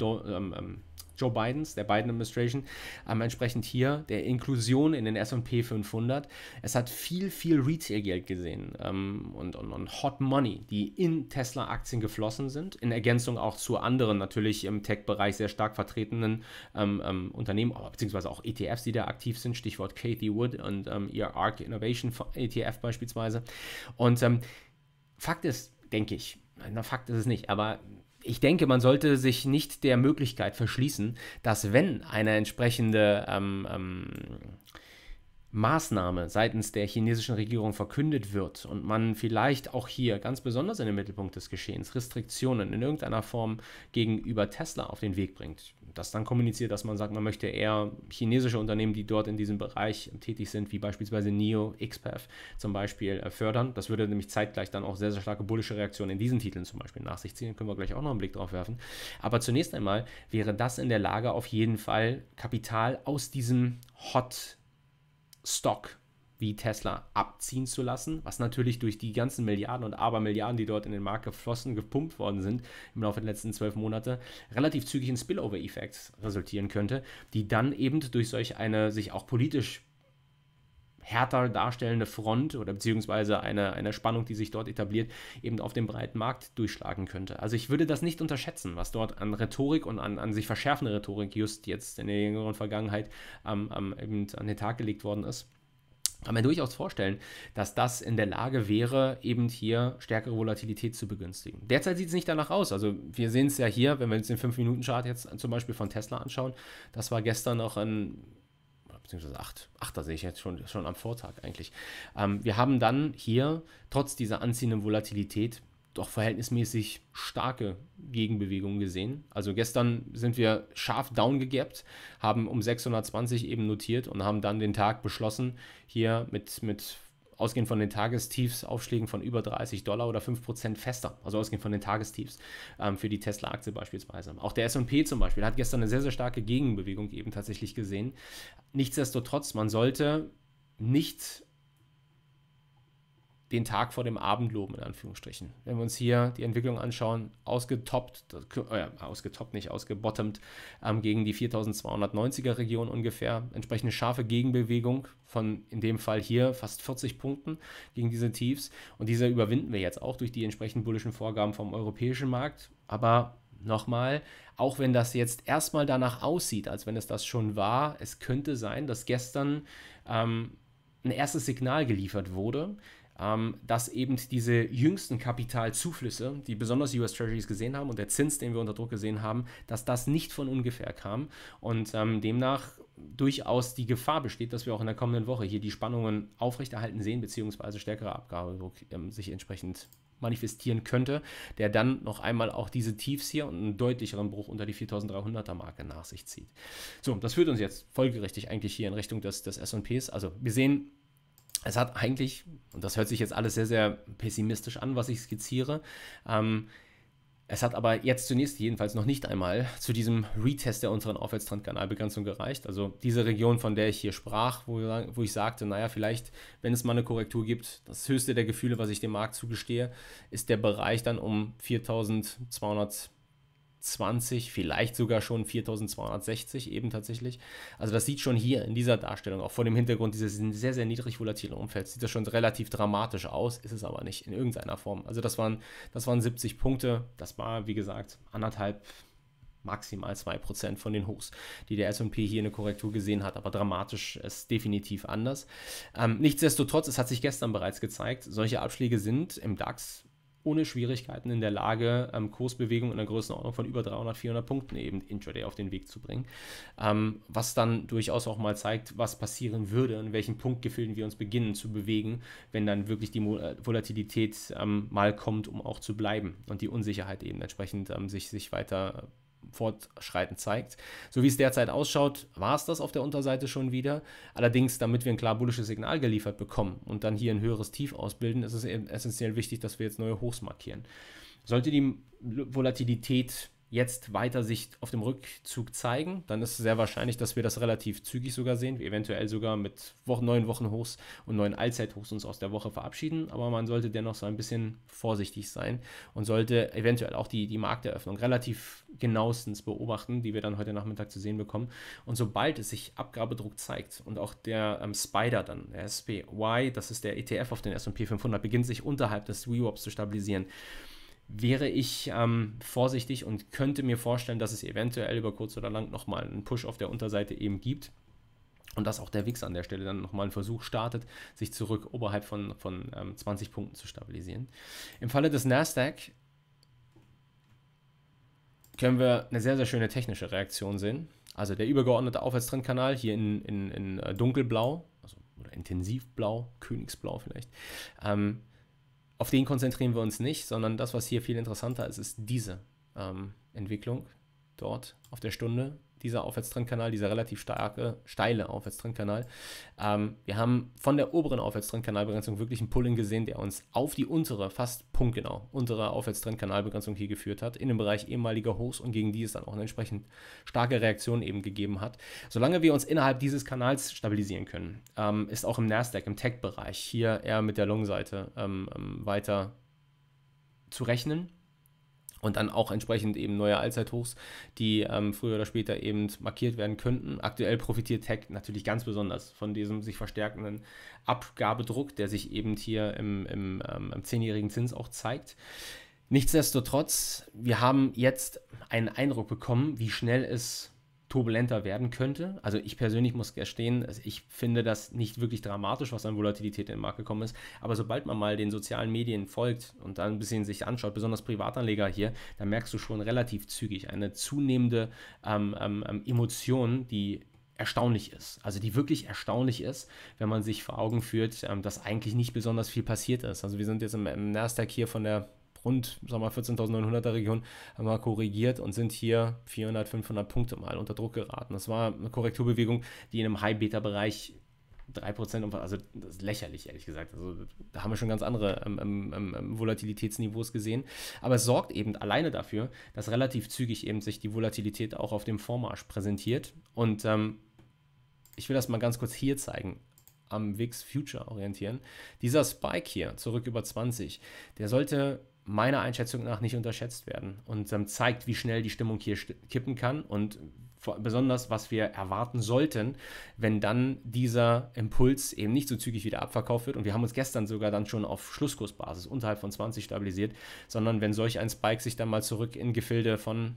Joe Bidens, der Biden Administration, ähm, entsprechend hier der Inklusion in den SP 500. Es hat viel, viel Retail-Geld gesehen ähm, und, und, und, Hot Money, die in Tesla-Aktien geflossen sind, in Ergänzung auch zu anderen natürlich im Tech-Bereich sehr stark vertretenen ähm, ähm Unternehmen, beziehungsweise auch ETFs, die da aktiv sind, Stichwort Katie Wood und ähm, ihr ARC Innovation ETF e beispielsweise. Und ähm, Fakt ist, denke ich, na, Fakt ist es nicht, aber ich denke, man sollte sich nicht der Möglichkeit verschließen, dass wenn eine entsprechende ähm, ähm, Maßnahme seitens der chinesischen Regierung verkündet wird und man vielleicht auch hier ganz besonders in den Mittelpunkt des Geschehens Restriktionen in irgendeiner Form gegenüber Tesla auf den Weg bringt, das dann kommuniziert, dass man sagt, man möchte eher chinesische Unternehmen, die dort in diesem Bereich tätig sind, wie beispielsweise NIO, XPath zum Beispiel äh, fördern. Das würde nämlich zeitgleich dann auch sehr, sehr starke bullische Reaktionen in diesen Titeln zum Beispiel nach sich ziehen. Da können wir gleich auch noch einen Blick drauf werfen. Aber zunächst einmal wäre das in der Lage, auf jeden Fall Kapital aus diesem Hot Stock wie Tesla abziehen zu lassen, was natürlich durch die ganzen Milliarden und Abermilliarden, die dort in den Markt geflossen, gepumpt worden sind im Laufe der letzten zwölf Monate, relativ zügig in Spillover-Effects resultieren könnte, die dann eben durch solch eine sich auch politisch härter darstellende Front oder beziehungsweise eine, eine Spannung, die sich dort etabliert, eben auf dem breiten Markt durchschlagen könnte. Also ich würde das nicht unterschätzen, was dort an Rhetorik und an, an sich verschärfende Rhetorik just jetzt in der jüngeren Vergangenheit ähm, ähm, eben an den Tag gelegt worden ist kann man durchaus vorstellen, dass das in der Lage wäre, eben hier stärkere Volatilität zu begünstigen. Derzeit sieht es nicht danach aus. Also wir sehen es ja hier, wenn wir uns den 5-Minuten-Chart jetzt zum Beispiel von Tesla anschauen, das war gestern noch ein beziehungsweise 8. 8, da sehe ich jetzt schon, schon am Vortag eigentlich. Ähm, wir haben dann hier trotz dieser anziehenden Volatilität doch verhältnismäßig starke Gegenbewegungen gesehen. Also gestern sind wir scharf down gegappt, haben um 620 eben notiert und haben dann den Tag beschlossen, hier mit, mit ausgehend von den Tagestiefs, Aufschlägen von über 30 Dollar oder 5% fester, also ausgehend von den Tagestiefs ähm, für die Tesla-Aktie beispielsweise. Auch der SP zum Beispiel hat gestern eine sehr, sehr starke Gegenbewegung eben tatsächlich gesehen. Nichtsdestotrotz, man sollte nicht den Tag vor dem Abend loben, in Anführungsstrichen. Wenn wir uns hier die Entwicklung anschauen, ausgetoppt, äh, ausgetoppt, nicht ausgebottomt, ähm, gegen die 4290er Region ungefähr, entsprechende scharfe Gegenbewegung von in dem Fall hier fast 40 Punkten gegen diese Tiefs. Und diese überwinden wir jetzt auch durch die entsprechenden bullischen Vorgaben vom europäischen Markt. Aber nochmal, auch wenn das jetzt erstmal danach aussieht, als wenn es das schon war, es könnte sein, dass gestern ähm, ein erstes Signal geliefert wurde, ähm, dass eben diese jüngsten Kapitalzuflüsse, die besonders US Treasuries gesehen haben und der Zins, den wir unter Druck gesehen haben, dass das nicht von ungefähr kam und ähm, demnach durchaus die Gefahr besteht, dass wir auch in der kommenden Woche hier die Spannungen aufrechterhalten sehen, beziehungsweise stärkere Abgabedruck ähm, sich entsprechend manifestieren könnte, der dann noch einmal auch diese Tiefs hier und einen deutlicheren Bruch unter die 4300er Marke nach sich zieht. So, das führt uns jetzt folgerichtig eigentlich hier in Richtung des, des S&Ps. Also wir sehen es hat eigentlich, und das hört sich jetzt alles sehr, sehr pessimistisch an, was ich skizziere, ähm, es hat aber jetzt zunächst jedenfalls noch nicht einmal zu diesem Retest der unteren Aufwärtstrendkanalbegrenzung gereicht. Also diese Region, von der ich hier sprach, wo, wo, ich sagte, naja, vielleicht, wenn es mal eine Korrektur gibt, das höchste der Gefühle, was ich dem Markt zugestehe, ist der Bereich dann um 4200 20, vielleicht sogar schon 4260 eben tatsächlich. Also das sieht schon hier in dieser Darstellung, auch vor dem Hintergrund dieses sehr, sehr niedrig volatilen Umfelds, sieht das schon relativ dramatisch aus, ist es aber nicht in irgendeiner Form. Also das waren, das waren 70 Punkte, das war wie gesagt anderthalb, maximal 2% von den Hochs, die der S&P hier eine Korrektur gesehen hat, aber dramatisch ist definitiv anders. Ähm, nichtsdestotrotz, es hat sich gestern bereits gezeigt, solche Abschläge sind im DAX ohne Schwierigkeiten in der Lage, ähm, Kursbewegungen in der Größenordnung von über 300, 400 Punkten eben intraday auf den Weg zu bringen. Ähm, was dann durchaus auch mal zeigt, was passieren würde, an welchen Punktgefilden wir uns beginnen zu bewegen, wenn dann wirklich die äh, Volatilität ähm, mal kommt, um auch zu bleiben und die Unsicherheit eben entsprechend ähm, sich, sich weiter Fortschreiten zeigt. So wie es derzeit ausschaut, war es das auf der Unterseite schon wieder. Allerdings, damit wir ein klar bullisches Signal geliefert bekommen und dann hier ein höheres Tief ausbilden, ist es essentiell wichtig, dass wir jetzt neue Hochs markieren. Sollte die Volatilität jetzt weiter sich auf dem Rückzug zeigen, dann ist es sehr wahrscheinlich, dass wir das relativ zügig sogar sehen, wir eventuell sogar mit Wochen, neun Wochenhochs und neuen Allzeithochs uns aus der Woche verabschieden, aber man sollte dennoch so ein bisschen vorsichtig sein und sollte eventuell auch die, die Markteröffnung relativ genauestens beobachten, die wir dann heute Nachmittag zu sehen bekommen und sobald es sich Abgabedruck zeigt und auch der ähm, Spider dann, der SPY, das ist der ETF auf den S&P 500, beginnt sich unterhalb des WeWops zu stabilisieren, wäre ich ähm, vorsichtig und könnte mir vorstellen, dass es eventuell über kurz oder lang nochmal einen Push auf der Unterseite eben gibt. Und dass auch der Wix an der Stelle dann nochmal einen Versuch startet, sich zurück oberhalb von, von ähm, 20 Punkten zu stabilisieren. Im Falle des Nasdaq können wir eine sehr, sehr schöne technische Reaktion sehen. Also der übergeordnete Aufwärtstrendkanal hier in, in, in äh, dunkelblau, also oder intensivblau, königsblau vielleicht, ähm, auf den konzentrieren wir uns nicht, sondern das, was hier viel interessanter ist, ist diese ähm, Entwicklung dort auf der Stunde dieser Aufwärtstrendkanal, dieser relativ starke, steile Aufwärtstrendkanal. Ähm, wir haben von der oberen Aufwärtstrendkanalbegrenzung wirklich einen Pulling gesehen, der uns auf die untere, fast punktgenau, untere Aufwärtstrendkanalbegrenzung hier geführt hat, in dem Bereich ehemaliger Hochs und gegen die es dann auch eine entsprechend starke Reaktion eben gegeben hat. Solange wir uns innerhalb dieses Kanals stabilisieren können, ähm, ist auch im Nasdaq, im Tech-Bereich hier eher mit der Long-Seite ähm, ähm weiter zu rechnen und dann auch entsprechend eben neue Allzeithochs, die ähm, früher oder später eben markiert werden könnten. Aktuell profitiert Tech natürlich ganz besonders von diesem sich verstärkenden Abgabedruck, der sich eben hier im, im, ähm, im 10 Zins auch zeigt. Nichtsdestotrotz, wir haben jetzt einen Eindruck bekommen, wie schnell es turbulenter werden könnte. Also ich persönlich muss gestehen, ich finde das nicht wirklich dramatisch, was an Volatilität in den Markt gekommen ist. Aber sobald man mal den sozialen Medien folgt und dann ein bisschen sich anschaut, besonders Privatanleger hier, dann merkst du schon relativ zügig eine zunehmende ähm, ähm, ähm, Emotion, die erstaunlich ist. Also die wirklich erstaunlich ist, wenn man sich vor Augen führt, ähm, dass eigentlich nicht besonders viel passiert ist. Also wir sind jetzt im, im Nasdaq hier von der rund, 14.900er Region mal korrigiert und sind hier 400, 500 Punkte mal unter Druck geraten. Das war eine Korrekturbewegung, die in einem High-Beta-Bereich 3%, umfasst. also das ist lächerlich, ehrlich gesagt. Also da haben wir schon ganz andere ähm ähm, ähm, ähm, Volatilitätsniveaus gesehen. Aber es sorgt eben alleine dafür, dass relativ zügig eben sich die Volatilität auch auf dem Vormarsch präsentiert. Und ähm, ich will das mal ganz kurz hier zeigen am Wix Future orientieren. Dieser Spike hier, zurück über 20, der sollte meiner Einschätzung nach nicht unterschätzt werden und ähm, zeigt, wie schnell die Stimmung hier kippen kann und besonders, was wir erwarten sollten, wenn dann dieser Impuls eben nicht so zügig wieder abverkauft wird. Und wir haben uns gestern sogar dann schon auf Schlusskursbasis unterhalb von 20 stabilisiert, sondern wenn solch ein Spike sich dann mal zurück in Gefilde von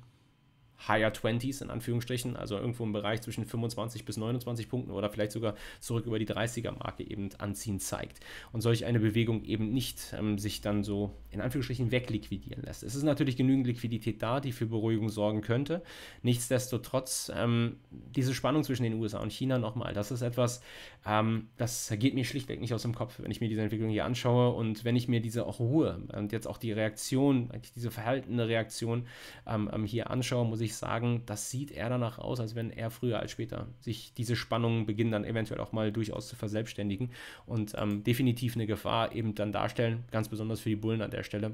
Higher 20s in Anführungsstrichen, also irgendwo im Bereich zwischen 25 bis 29 Punkten oder vielleicht sogar zurück über die 30er-Marke eben anziehen zeigt und solch eine Bewegung eben nicht ähm, sich dann so in Anführungsstrichen wegliquidieren lässt. Es ist natürlich genügend Liquidität da, die für Beruhigung sorgen könnte. Nichtsdestotrotz, ähm, diese Spannung zwischen den USA und China nochmal, das ist etwas, ähm, das geht mir schlichtweg nicht aus dem Kopf, wenn ich mir diese Entwicklung hier anschaue und wenn ich mir diese auch Ruhe und jetzt auch die Reaktion, diese verhaltene Reaktion ähm, ähm, hier anschaue, muss ich ich sagen, das sieht eher danach aus, als wenn eher früher als später sich diese Spannungen beginnen, dann eventuell auch mal durchaus zu verselbstständigen und ähm, definitiv eine Gefahr eben dann darstellen, ganz besonders für die Bullen an der Stelle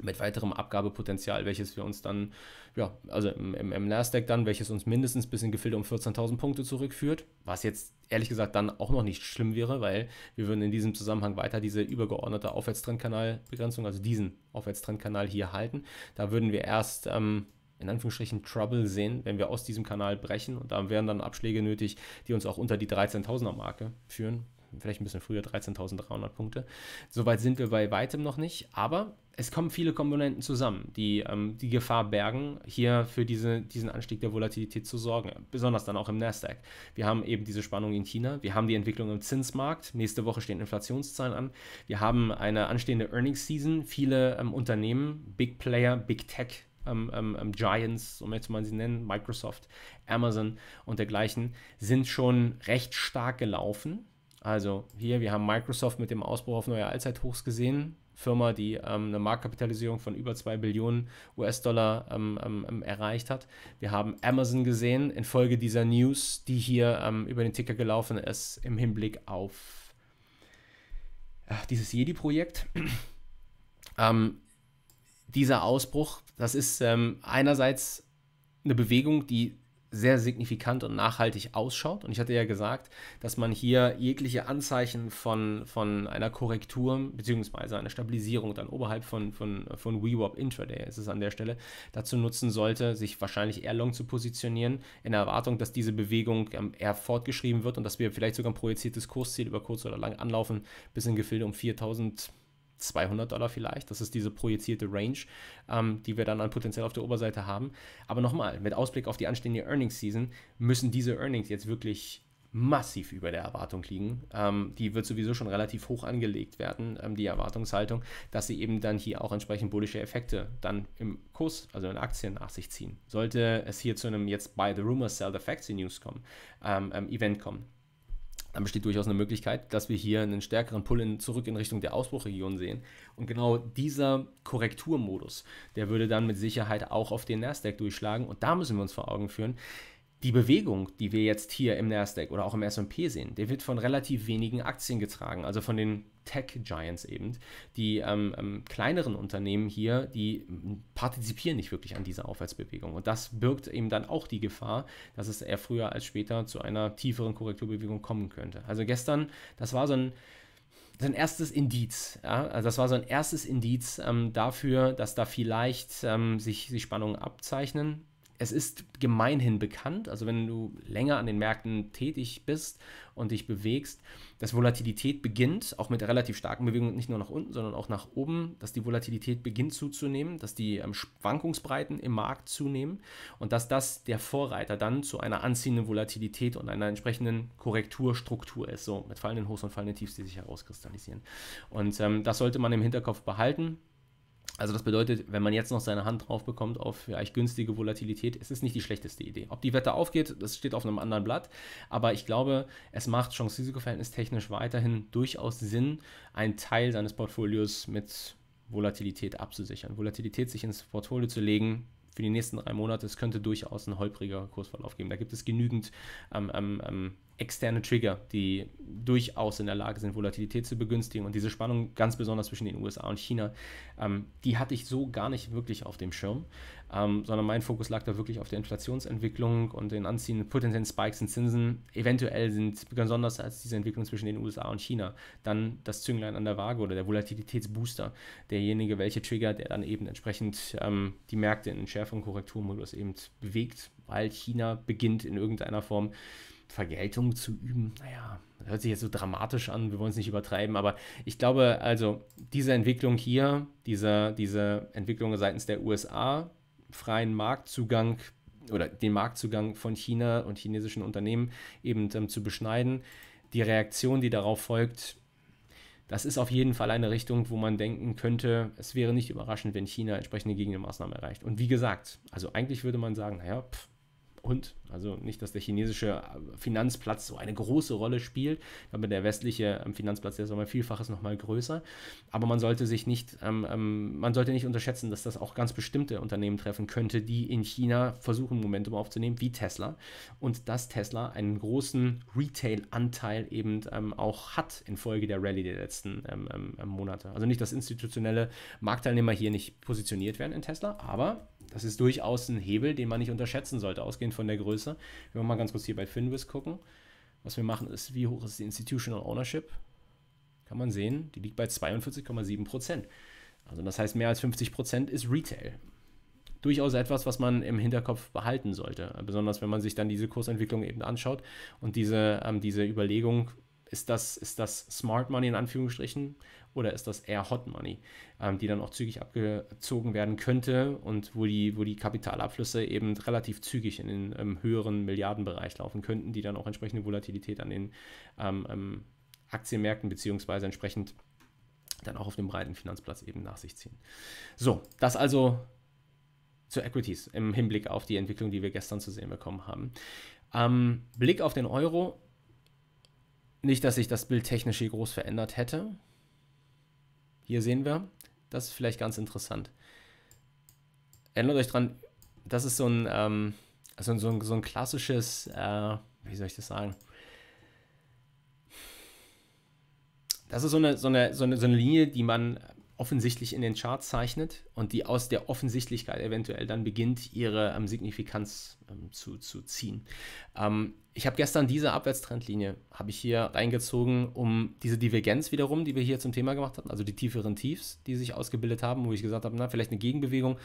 mit weiterem Abgabepotenzial, welches wir uns dann, ja, also im, im, im Nasdaq dann, welches uns mindestens bis in Gefilde um 14.000 Punkte zurückführt, was jetzt ehrlich gesagt dann auch noch nicht schlimm wäre, weil wir würden in diesem Zusammenhang weiter diese übergeordnete Aufwärtstrendkanalbegrenzung, also diesen Aufwärtstrendkanal hier halten. Da würden wir erst ähm, in Anführungsstrichen Trouble sehen, wenn wir aus diesem Kanal brechen. Und da wären dann Abschläge nötig, die uns auch unter die 13.000er Marke führen. Vielleicht ein bisschen früher, 13.300 Punkte. Soweit sind wir bei weitem noch nicht, aber es kommen viele Komponenten zusammen, die ähm, die Gefahr bergen, hier für diese, diesen Anstieg der Volatilität zu sorgen, besonders dann auch im Nasdaq. Wir haben eben diese Spannung in China, wir haben die Entwicklung im Zinsmarkt, nächste Woche stehen Inflationszahlen an, wir haben eine anstehende Earnings Season, viele ähm, Unternehmen, Big Player, Big Tech ähm, ähm, ähm, Giants, um jetzt mal sie nennen, Microsoft, Amazon und dergleichen, sind schon recht stark gelaufen. Also hier, wir haben Microsoft mit dem Ausbruch auf neue Allzeithochs gesehen. Firma, die ähm, eine Marktkapitalisierung von über 2 Billionen US-Dollar ähm, ähm, ähm, erreicht hat. Wir haben Amazon gesehen, infolge dieser News, die hier ähm, über den Ticker gelaufen ist, im Hinblick auf ach, dieses Jedi-Projekt. dieser Ausbruch, das ist ähm, einerseits eine Bewegung, die sehr signifikant und nachhaltig ausschaut. Und ich hatte ja gesagt, dass man hier jegliche Anzeichen von, von einer Korrektur bzw. einer Stabilisierung dann oberhalb von, von, von WeWop Intraday ist es an der Stelle, dazu nutzen sollte, sich wahrscheinlich eher long zu positionieren, in der Erwartung, dass diese Bewegung ähm, eher fortgeschrieben wird und dass wir vielleicht sogar ein projiziertes Kursziel über kurz oder lang anlaufen, bis in Gefilde um 4000. 200 Dollar vielleicht. Das ist diese projizierte Range, ähm, die wir dann an potenziell auf der Oberseite haben. Aber nochmal, mit Ausblick auf die anstehende Earnings Season müssen diese Earnings jetzt wirklich massiv über der Erwartung liegen. Ähm, die wird sowieso schon relativ hoch angelegt werden, ähm, die Erwartungshaltung, dass sie eben dann hier auch entsprechend bullische Effekte dann im Kurs, also in Aktien nach sich ziehen. Sollte es hier zu einem jetzt Buy the Rumor, Sell the Facts in News kommen, ähm, ähm Event kommen, dann besteht durchaus eine Möglichkeit, dass wir hier einen stärkeren Pull in, zurück in Richtung der Ausbruchregion sehen. Und genau dieser Korrekturmodus, der würde dann mit Sicherheit auch auf den Nasdaq durchschlagen. Und da müssen wir uns vor Augen führen, die Bewegung, die wir jetzt hier im Nasdaq oder auch im S&P sehen, der wird von relativ wenigen Aktien getragen, also von den Tech-Giants eben. Die ähm, ähm, kleineren Unternehmen hier, die partizipieren nicht wirklich an dieser Aufwärtsbewegung. Und das birgt eben dann auch die Gefahr, dass es eher früher als später zu einer tieferen Korrekturbewegung kommen könnte. Also gestern, das war so ein sein erstes Indiz. Ja? Also das war so ein erstes Indiz ähm, dafür, dass da vielleicht ähm, sich, sich Spannungen abzeichnen. Es ist gemeinhin bekannt, also wenn du länger an den Märkten tätig bist und dich bewegst, dass Volatilität beginnt, auch mit relativ starken Bewegungen, nicht nur nach unten, sondern auch nach oben, dass die Volatilität beginnt zuzunehmen, dass die ähm, Schwankungsbreiten im Markt zunehmen und dass das der Vorreiter dann zu einer anziehenden Volatilität und einer entsprechenden Korrekturstruktur ist, so mit fallenden Hochs und fallenden Tiefs, die sich herauskristallisieren. Und ähm, das sollte man im Hinterkopf behalten. Also das bedeutet, wenn man jetzt noch seine Hand drauf bekommt auf vielleicht günstige Volatilität, es ist nicht die schlechteste Idee. Ob die Wette aufgeht, das steht auf einem anderen Blatt, aber ich glaube, es macht Chance-Risiko-Verhältnis technisch weiterhin durchaus Sinn, einen Teil seines Portfolios mit Volatilität abzusichern. Volatilität sich ins Portfolio zu legen, für die nächsten drei Monate, es könnte durchaus ein holpriger Kursverlauf geben. Da gibt es genügend ähm, ähm, ähm externe Trigger, die durchaus in der Lage sind, Volatilität zu begünstigen. Und diese Spannung, ganz besonders zwischen den USA und China, ähm, die hatte ich so gar nicht wirklich auf dem Schirm, ähm, sondern mein Fokus lag da wirklich auf der Inflationsentwicklung und den anziehenden potenziellen Spikes in Zinsen. Eventuell sind besonders als diese Entwicklung zwischen den USA und China dann das Zünglein an der Waage oder der Volatilitätsbooster, derjenige, welche Trigger, der dann eben entsprechend ähm, die Märkte in Schärfe- und Korrekturmodus eben bewegt, weil China beginnt in irgendeiner Form Vergeltung zu üben, naja, hört sich jetzt so dramatisch an, wir wollen es nicht übertreiben, aber ich glaube, also diese Entwicklung hier, diese, diese Entwicklung seitens der USA, freien Marktzugang oder den Marktzugang von China und chinesischen Unternehmen eben ähm, zu beschneiden, die Reaktion, die darauf folgt, das ist auf jeden Fall eine Richtung, wo man denken könnte, es wäre nicht überraschend, wenn China entsprechende Gegenmaßnahmen erreicht. Und wie gesagt, also eigentlich würde man sagen, naja, pff, und, also nicht, dass der chinesische äh, Finanzplatz so eine große Rolle spielt, aber der westliche ähm, Finanzplatz, der ist aber vielfaches nochmal größer. Aber man sollte sich nicht, ähm, ähm, man sollte nicht unterschätzen, dass das auch ganz bestimmte Unternehmen treffen könnte, die in China versuchen, Momentum aufzunehmen, wie Tesla. Und dass Tesla einen großen Retail-Anteil eben ähm, auch hat infolge der Rallye der letzten ähm, ähm, Monate. Also nicht, dass institutionelle Marktteilnehmer hier nicht positioniert werden in Tesla, aber das ist durchaus ein Hebel, den man nicht unterschätzen sollte, ausgehend von der Größe. Wenn wir mal ganz kurz hier bei Finvis gucken, was wir machen ist, wie hoch ist die Institutional Ownership? Kann man sehen, die liegt bei 42,7 Prozent. Also das heißt, mehr als 50 Prozent ist Retail. Durchaus etwas, was man im Hinterkopf behalten sollte. Besonders wenn man sich dann diese Kursentwicklung eben anschaut und diese, ähm, diese Überlegung, ist das, ist das Smart Money in Anführungsstrichen oder ist das eher Hot Money, ähm, die dann auch zügig abgezogen werden könnte und wo die, wo die Kapitalabflüsse eben relativ zügig in den ähm, höheren Milliardenbereich laufen könnten, die dann auch entsprechende Volatilität an den ähm, ähm Aktienmärkten beziehungsweise entsprechend dann auch auf dem breiten Finanzplatz eben nach sich ziehen. So, das also zu Equities im Hinblick auf die Entwicklung, die wir gestern zu sehen bekommen haben. Ähm, Blick auf den Euro nicht, dass sich das Bild technisch hier groß verändert hätte. Hier sehen wir, das ist vielleicht ganz interessant. Erinnert euch dran, das ist so ein, ähm, also so ein, so ein klassisches, äh, wie soll ich das sagen? Das ist so eine, so, eine, so, eine, so eine Linie, die man offensichtlich in den Charts zeichnet und die aus der Offensichtlichkeit eventuell dann beginnt, ihre ähm, Signifikanz ähm, zu, zu ziehen. Ähm, ich habe gestern diese Abwärtstrendlinie, habe ich hier reingezogen, um diese Divergenz wiederum, die wir hier zum Thema gemacht hatten, also die tieferen Tiefs, die sich ausgebildet haben, wo ich gesagt habe, na, vielleicht eine Gegenbewegung,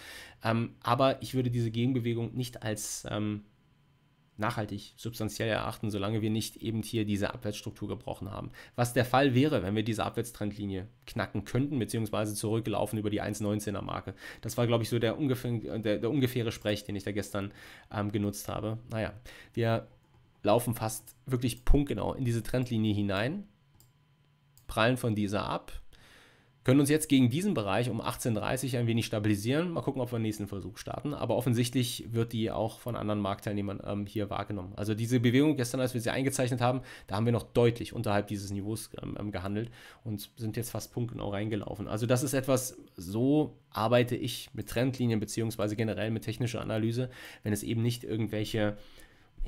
ähm, aber ich würde diese Gegenbewegung nicht als ähm, nachhaltig, substanziell erachten, solange wir nicht eben hier diese Abwärtsstruktur gebrochen haben. Was der Fall wäre, wenn wir diese Abwärtstrendlinie knacken könnten, beziehungsweise zurücklaufen über die 1,19er Marke. Das war, glaube ich, so der, ungefähr, der, der, ungefähre Sprech, den ich da gestern ähm, genutzt habe. Naja, wir laufen fast wirklich punktgenau in diese Trendlinie hinein, prallen von dieser ab können uns jetzt gegen diesen Bereich um 18.30 Uhr ein wenig stabilisieren. Mal gucken, ob wir den nächsten Versuch starten. Aber offensichtlich wird die auch von anderen Marktteilnehmern ähm, hier wahrgenommen. Also diese Bewegung gestern, als wir sie eingezeichnet haben, da haben wir noch deutlich unterhalb dieses Niveaus ähm, ähm gehandelt und sind jetzt fast punktgenau reingelaufen. Also das ist etwas, so arbeite ich mit Trendlinien beziehungsweise generell mit technischer Analyse, wenn es eben nicht irgendwelche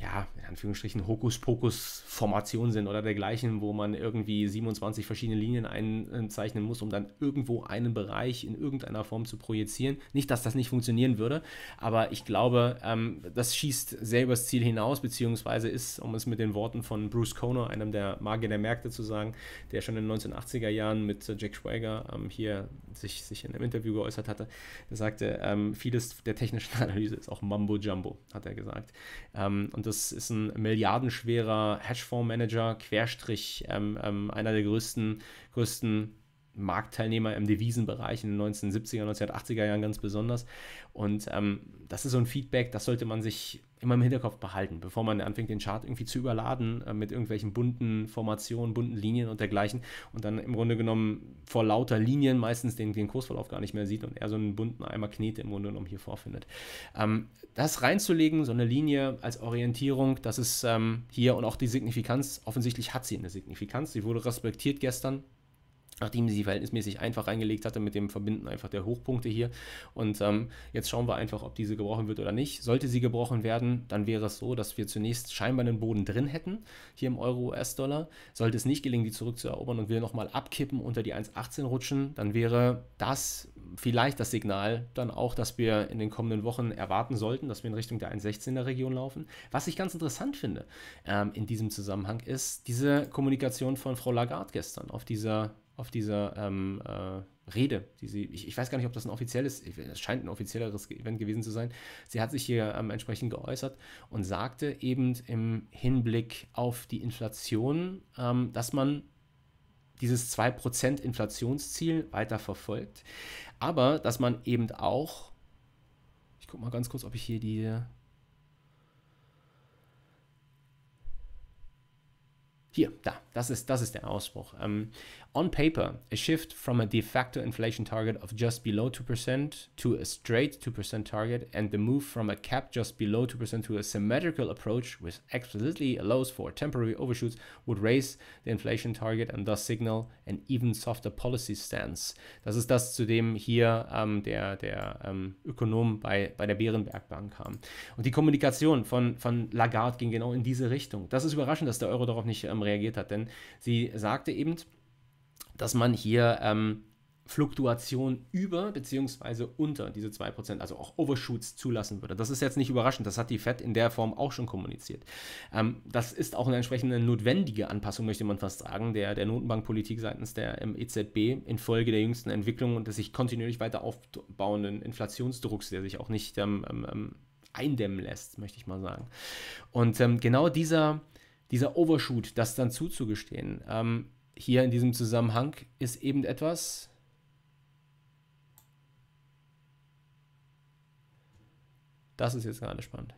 ja, in Anführungsstrichen Hokuspokus-Formation sind oder dergleichen, wo man irgendwie 27 verschiedene Linien einzeichnen äh, muss, um dann irgendwo einen Bereich in irgendeiner Form zu projizieren. Nicht, dass das nicht funktionieren würde, aber ich glaube, ähm, das schießt sehr übers Ziel hinaus, beziehungsweise ist, um es mit den Worten von Bruce Conner, einem der Magier der Märkte zu sagen, der schon in den 1980er Jahren mit Jack Schwager ähm, hier sich, sich in einem Interview geäußert hatte, der sagte, ähm, vieles der technischen Analyse ist auch Mambo Jumbo, hat er gesagt. Ähm, und das ist ein milliardenschwerer Hedgefondsmanager, Querstrich, ähm, ähm, einer der größten, größten Marktteilnehmer im Devisenbereich in den 1970er, 1980er Jahren ganz besonders. Und ähm, das ist so ein Feedback, das sollte man sich immer im Hinterkopf behalten, bevor man anfängt, den Chart irgendwie zu überladen äh, mit irgendwelchen bunten Formationen, bunten Linien und dergleichen und dann im Grunde genommen vor lauter Linien meistens den, den Kursverlauf gar nicht mehr sieht und eher so einen bunten Eimer Knete im Grunde genommen hier vorfindet. Ähm, das reinzulegen, so eine Linie als Orientierung, das ist ähm, hier und auch die Signifikanz, offensichtlich hat sie eine Signifikanz, sie wurde respektiert gestern, nachdem sie verhältnismäßig einfach reingelegt hatte mit dem Verbinden einfach der Hochpunkte hier. Und ähm, jetzt schauen wir einfach, ob diese gebrochen wird oder nicht. Sollte sie gebrochen werden, dann wäre es so, dass wir zunächst scheinbar einen Boden drin hätten, hier im Euro-US-Dollar. Sollte es nicht gelingen, die zurückzuerobern und wir nochmal abkippen, unter die 1,18 rutschen, dann wäre das vielleicht das Signal dann auch, dass wir in den kommenden Wochen erwarten sollten, dass wir in Richtung der 1,16er Region laufen. Was ich ganz interessant finde ähm, in diesem Zusammenhang ist diese Kommunikation von Frau Lagarde gestern auf dieser auf dieser ähm, äh, Rede, die sie, ich, ich, weiß gar nicht, ob das ein offizielles, es scheint ein offizielleres Event gewesen zu sein. Sie hat sich hier ähm, entsprechend geäußert und sagte eben im Hinblick auf die Inflation, ähm, dass man dieses 2% Inflationsziel weiter verfolgt, aber dass man eben auch, ich gucke mal ganz kurz, ob ich hier die Hier, da, das ist, das ist der Ausspruch. Ähm, On paper, a shift from a de facto inflation target of just below 2% to a straight 2% target and the move from a cap just below 2% to a symmetrical approach which explicitly allows for temporary overshoots would raise the inflation target and thus signal an even softer policy stance. Das ist das, zu dem hier ähm, der, der ähm, Ökonom bei, bei der Bärenberg Bank kam. Und die Kommunikation von, von Lagarde ging genau in diese Richtung. Das ist überraschend, dass der Euro darauf nicht ähm, reagiert hat, denn sie sagte eben, dass man hier ähm, Fluktuation über bzw. unter diese 2%, also auch Overshoots zulassen würde. Das ist jetzt nicht überraschend, das hat die FED in der Form auch schon kommuniziert. Ähm, das ist auch eine entsprechende notwendige Anpassung, möchte man fast sagen, der, der Notenbankpolitik seitens der ähm, EZB infolge der jüngsten Entwicklung und des sich kontinuierlich weiter aufbauenden Inflationsdrucks, der sich auch nicht ähm, ähm, ähm eindämmen lässt, möchte ich mal sagen. Und ähm, genau dieser, dieser Overshoot, das dann zuzugestehen, ähm, hier in diesem Zusammenhang ist eben etwas, das ist jetzt gerade spannend.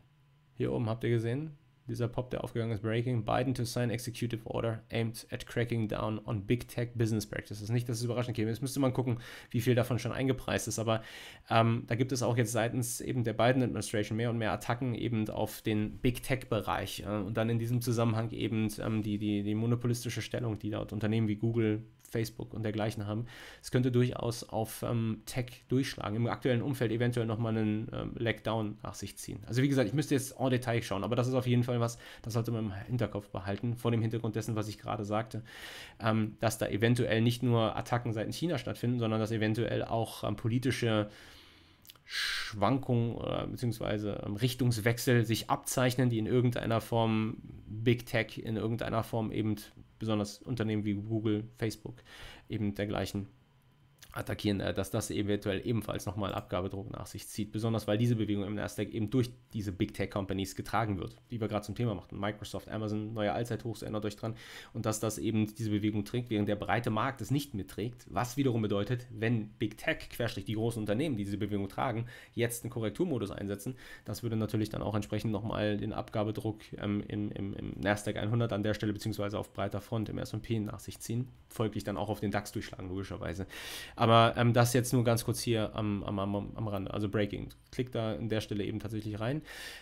Hier oben habt ihr gesehen, dieser Pop, der aufgegangen ist, Breaking Biden to sign executive order aimed at cracking down on big tech business practices. Nicht, dass es überraschend käme. Jetzt müsste man gucken, wie viel davon schon eingepreist ist. Aber ähm, da gibt es auch jetzt seitens eben der Biden Administration mehr und mehr Attacken eben auf den Big Tech Bereich. Äh, und dann in diesem Zusammenhang eben ähm, die, die, die monopolistische Stellung, die dort Unternehmen wie Google, Facebook und dergleichen haben. Es könnte durchaus auf ähm, Tech durchschlagen, im aktuellen Umfeld eventuell nochmal einen ähm, Lackdown nach sich ziehen. Also wie gesagt, ich müsste jetzt en Detail schauen, aber das ist auf jeden Fall was, das sollte man im Hinterkopf behalten, vor dem Hintergrund dessen, was ich gerade sagte, ähm, dass da eventuell nicht nur Attacken seitens China stattfinden, sondern dass eventuell auch ähm, politische Schwankungen oder äh, beziehungsweise ähm, Richtungswechsel sich abzeichnen, die in irgendeiner Form Big Tech in irgendeiner Form eben besonders Unternehmen wie Google, Facebook eben dergleichen attackieren, äh, dass das eventuell ebenfalls nochmal Abgabedruck nach sich zieht. Besonders weil diese Bewegung im Nasdaq eben durch diese Big Tech Companies getragen wird, die wir gerade zum Thema machten. Microsoft, Amazon, neue Allzeithochs, erinnert euch dran. Und dass das eben diese Bewegung trägt, während der breite Markt es nicht mitträgt. Was wiederum bedeutet, wenn Big Tech, querstrich die großen Unternehmen, die diese Bewegung tragen, jetzt einen Korrekturmodus einsetzen, das würde natürlich dann auch entsprechend nochmal den Abgabedruck ähm, im, im, im Nasdaq 100 an der Stelle, beziehungsweise auf breiter Front im S&P nach sich ziehen. Folglich dann auch auf den DAX durchschlagen, logischerweise. Aber aber ähm, das jetzt nur ganz kurz hier am, am, am, am Rande, also Breaking. Klickt da an der Stelle eben tatsächlich rein.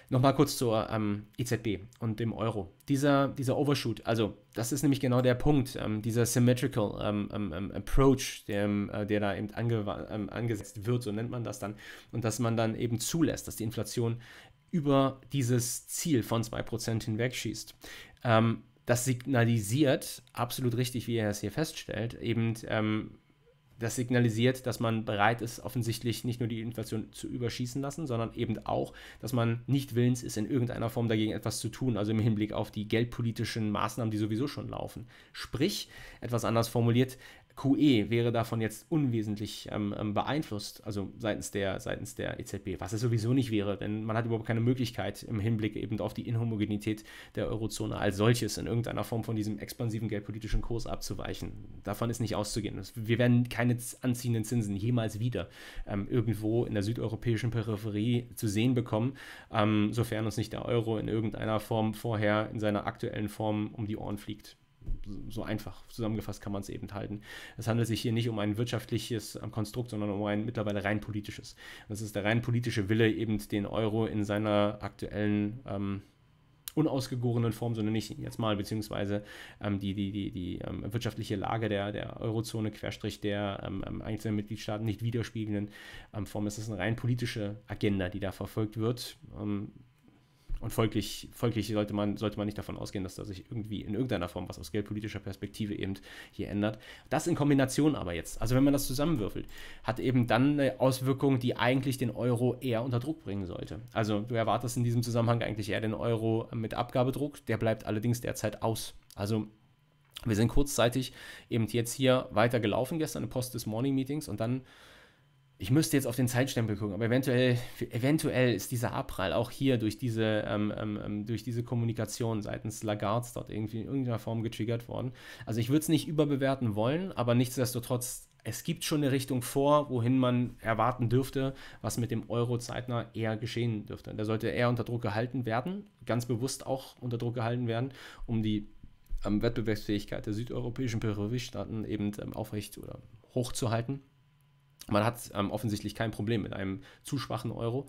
Nochmal kurz zur ähm, EZB und dem Euro. Dieser, dieser Overshoot, also das ist nämlich genau der Punkt, ähm, dieser Symmetrical ähm, ähm, ähm, Approach, der, äh, der da eben ange angesetzt wird, so nennt man das dann. Und dass man dann eben zulässt, dass die Inflation über dieses Ziel von 2% hinwegschießt. schießt. das signalisiert, absolut richtig, wie er es hier feststellt, eben das signalisiert, dass man bereit ist, offensichtlich nicht nur die Inflation zu überschießen lassen, sondern eben auch, dass man nicht willens ist, in irgendeiner Form dagegen etwas zu tun, also im Hinblick auf die geldpolitischen Maßnahmen, die sowieso schon laufen. Sprich, etwas anders formuliert, QE wäre davon jetzt unwesentlich ähm, ähm, beeinflusst, also seitens der, seitens der EZB, was es sowieso nicht wäre, denn man hat überhaupt keine Möglichkeit im Hinblick eben auf die Inhomogenität der Eurozone als solches in irgendeiner Form von diesem expansiven geldpolitischen Kurs abzuweichen. Davon ist nicht auszugehen. Wir werden keine anziehenden Zinsen jemals wieder ähm, irgendwo in der südeuropäischen Peripherie zu sehen bekommen, ähm, sofern uns nicht der Euro in irgendeiner Form vorher in seiner aktuellen Form um die Ohren fliegt so einfach zusammengefasst kann man es eben halten. Es handelt sich hier nicht um ein wirtschaftliches äh, Konstrukt, sondern um ein mittlerweile rein politisches. das ist der rein politische Wille, eben den Euro in seiner aktuellen ähm, unausgegorenen Form, so nenne ich ihn jetzt mal, beziehungsweise ähm, die, die, die, die ähm, wirtschaftliche Lage der, der Eurozone, Querstrich der ähm, ähm einzelnen Mitgliedstaaten nicht widerspiegelnden ähm, Form. Es ist eine rein politische Agenda, die da verfolgt wird. Ähm, und folglich, folglich sollte, man, sollte man nicht davon ausgehen, dass da sich irgendwie in irgendeiner Form was aus geldpolitischer Perspektive eben hier ändert. Das in Kombination aber jetzt, also wenn man das zusammenwürfelt, hat eben dann eine Auswirkung, die eigentlich den Euro eher unter Druck bringen sollte. Also du erwartest in diesem Zusammenhang eigentlich eher den Euro mit Abgabedruck, der bleibt allerdings derzeit aus. Also wir sind kurzzeitig eben jetzt hier weiter gelaufen gestern im Post des Morning Meetings und dann ich müsste jetzt auf den Zeitstempel gucken, aber eventuell, eventuell ist dieser Abprall auch hier durch diese, ähm, ähm, ähm durch diese Kommunikation seitens Lagards dort irgendwie in irgendeiner Form getriggert worden. Also ich würde es nicht überbewerten wollen, aber nichtsdestotrotz, es gibt schon eine Richtung vor, wohin man erwarten dürfte, was mit dem Euro zeitnah eher geschehen dürfte. Da sollte eher unter Druck gehalten werden, ganz bewusst auch unter Druck gehalten werden, um die ähm, Wettbewerbsfähigkeit der südeuropäischen Peruvi-Staaten eben ähm, aufrecht oder hochzuhalten. Man hat ähm, offensichtlich kein Problem mit einem zu schwachen Euro.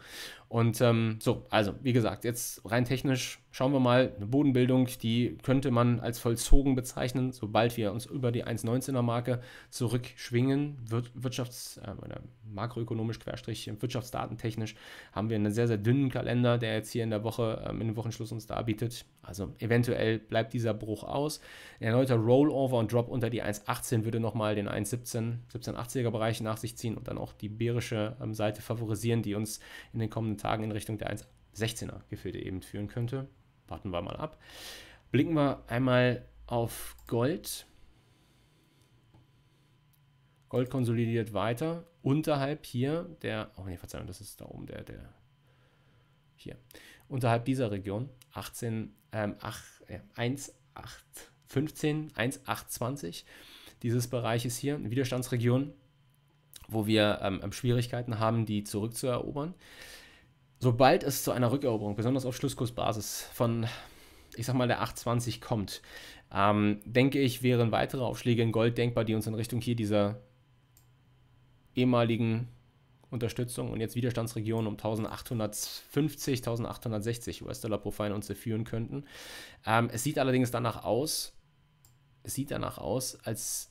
Und ähm, so, also wie gesagt, jetzt rein technisch schauen wir mal, eine Bodenbildung, die könnte man als vollzogen bezeichnen. Sobald wir uns über die 1,19er Marke zurückschwingen, wirtschafts- äh, oder makroökonomisch, Querstrich, wirtschaftsdatentechnisch, haben wir einen sehr, sehr dünnen Kalender, der jetzt hier in der Woche, ähm, in den Wochenschluss uns da bietet. Also eventuell bleibt dieser Bruch aus. Ein erneuter Rollover und Drop unter die 1,18 würde nochmal den 1,17, 17,80er Bereich nach sich ziehen und dann auch die bärische ähm, Seite favorisieren, die uns in den kommenden Tagen in Richtung der 1,18 16er Gefilde eben führen könnte warten wir mal ab. Blicken wir einmal auf Gold. Gold konsolidiert weiter. Unterhalb hier der, oh nee, Verzeihung, das ist da oben der, der, hier. Unterhalb dieser Region 18, ähm, 8, ja, 1, 8, 15, 1, 8, 20 dieses Bereiches hier, eine Widerstandsregion, wo wir ähm, Schwierigkeiten haben, die zurückzuerobern. zu erobern Sobald es zu einer Rückeroberung, besonders auf Schlusskursbasis von, ich sag mal, der 820 kommt, ähm, denke ich, wären weitere Aufschläge in Gold denkbar, die uns in Richtung hier dieser ehemaligen Unterstützung und jetzt Widerstandsregion um 1850, 1860 US-Dollar pro Feinunze führen könnten. Ähm, es sieht allerdings danach aus, es sieht danach aus, als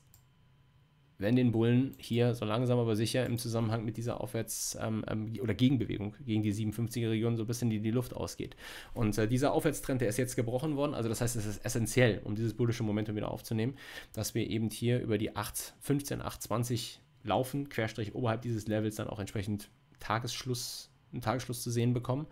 wenn den Bullen hier so langsam aber sicher im Zusammenhang mit dieser Aufwärts- ähm, ähm oder Gegenbewegung gegen die 57er-Region so ein bisschen in die Luft ausgeht. Und äh, dieser Aufwärtstrend, der ist jetzt gebrochen worden, also das heißt, es ist essentiell, um dieses bullische Momentum wieder aufzunehmen, dass wir eben hier über die 8, 15, 8, 20 laufen, Querstrich oberhalb dieses Levels dann auch entsprechend Tagesschluss einen Tagesschluss zu sehen bekommen.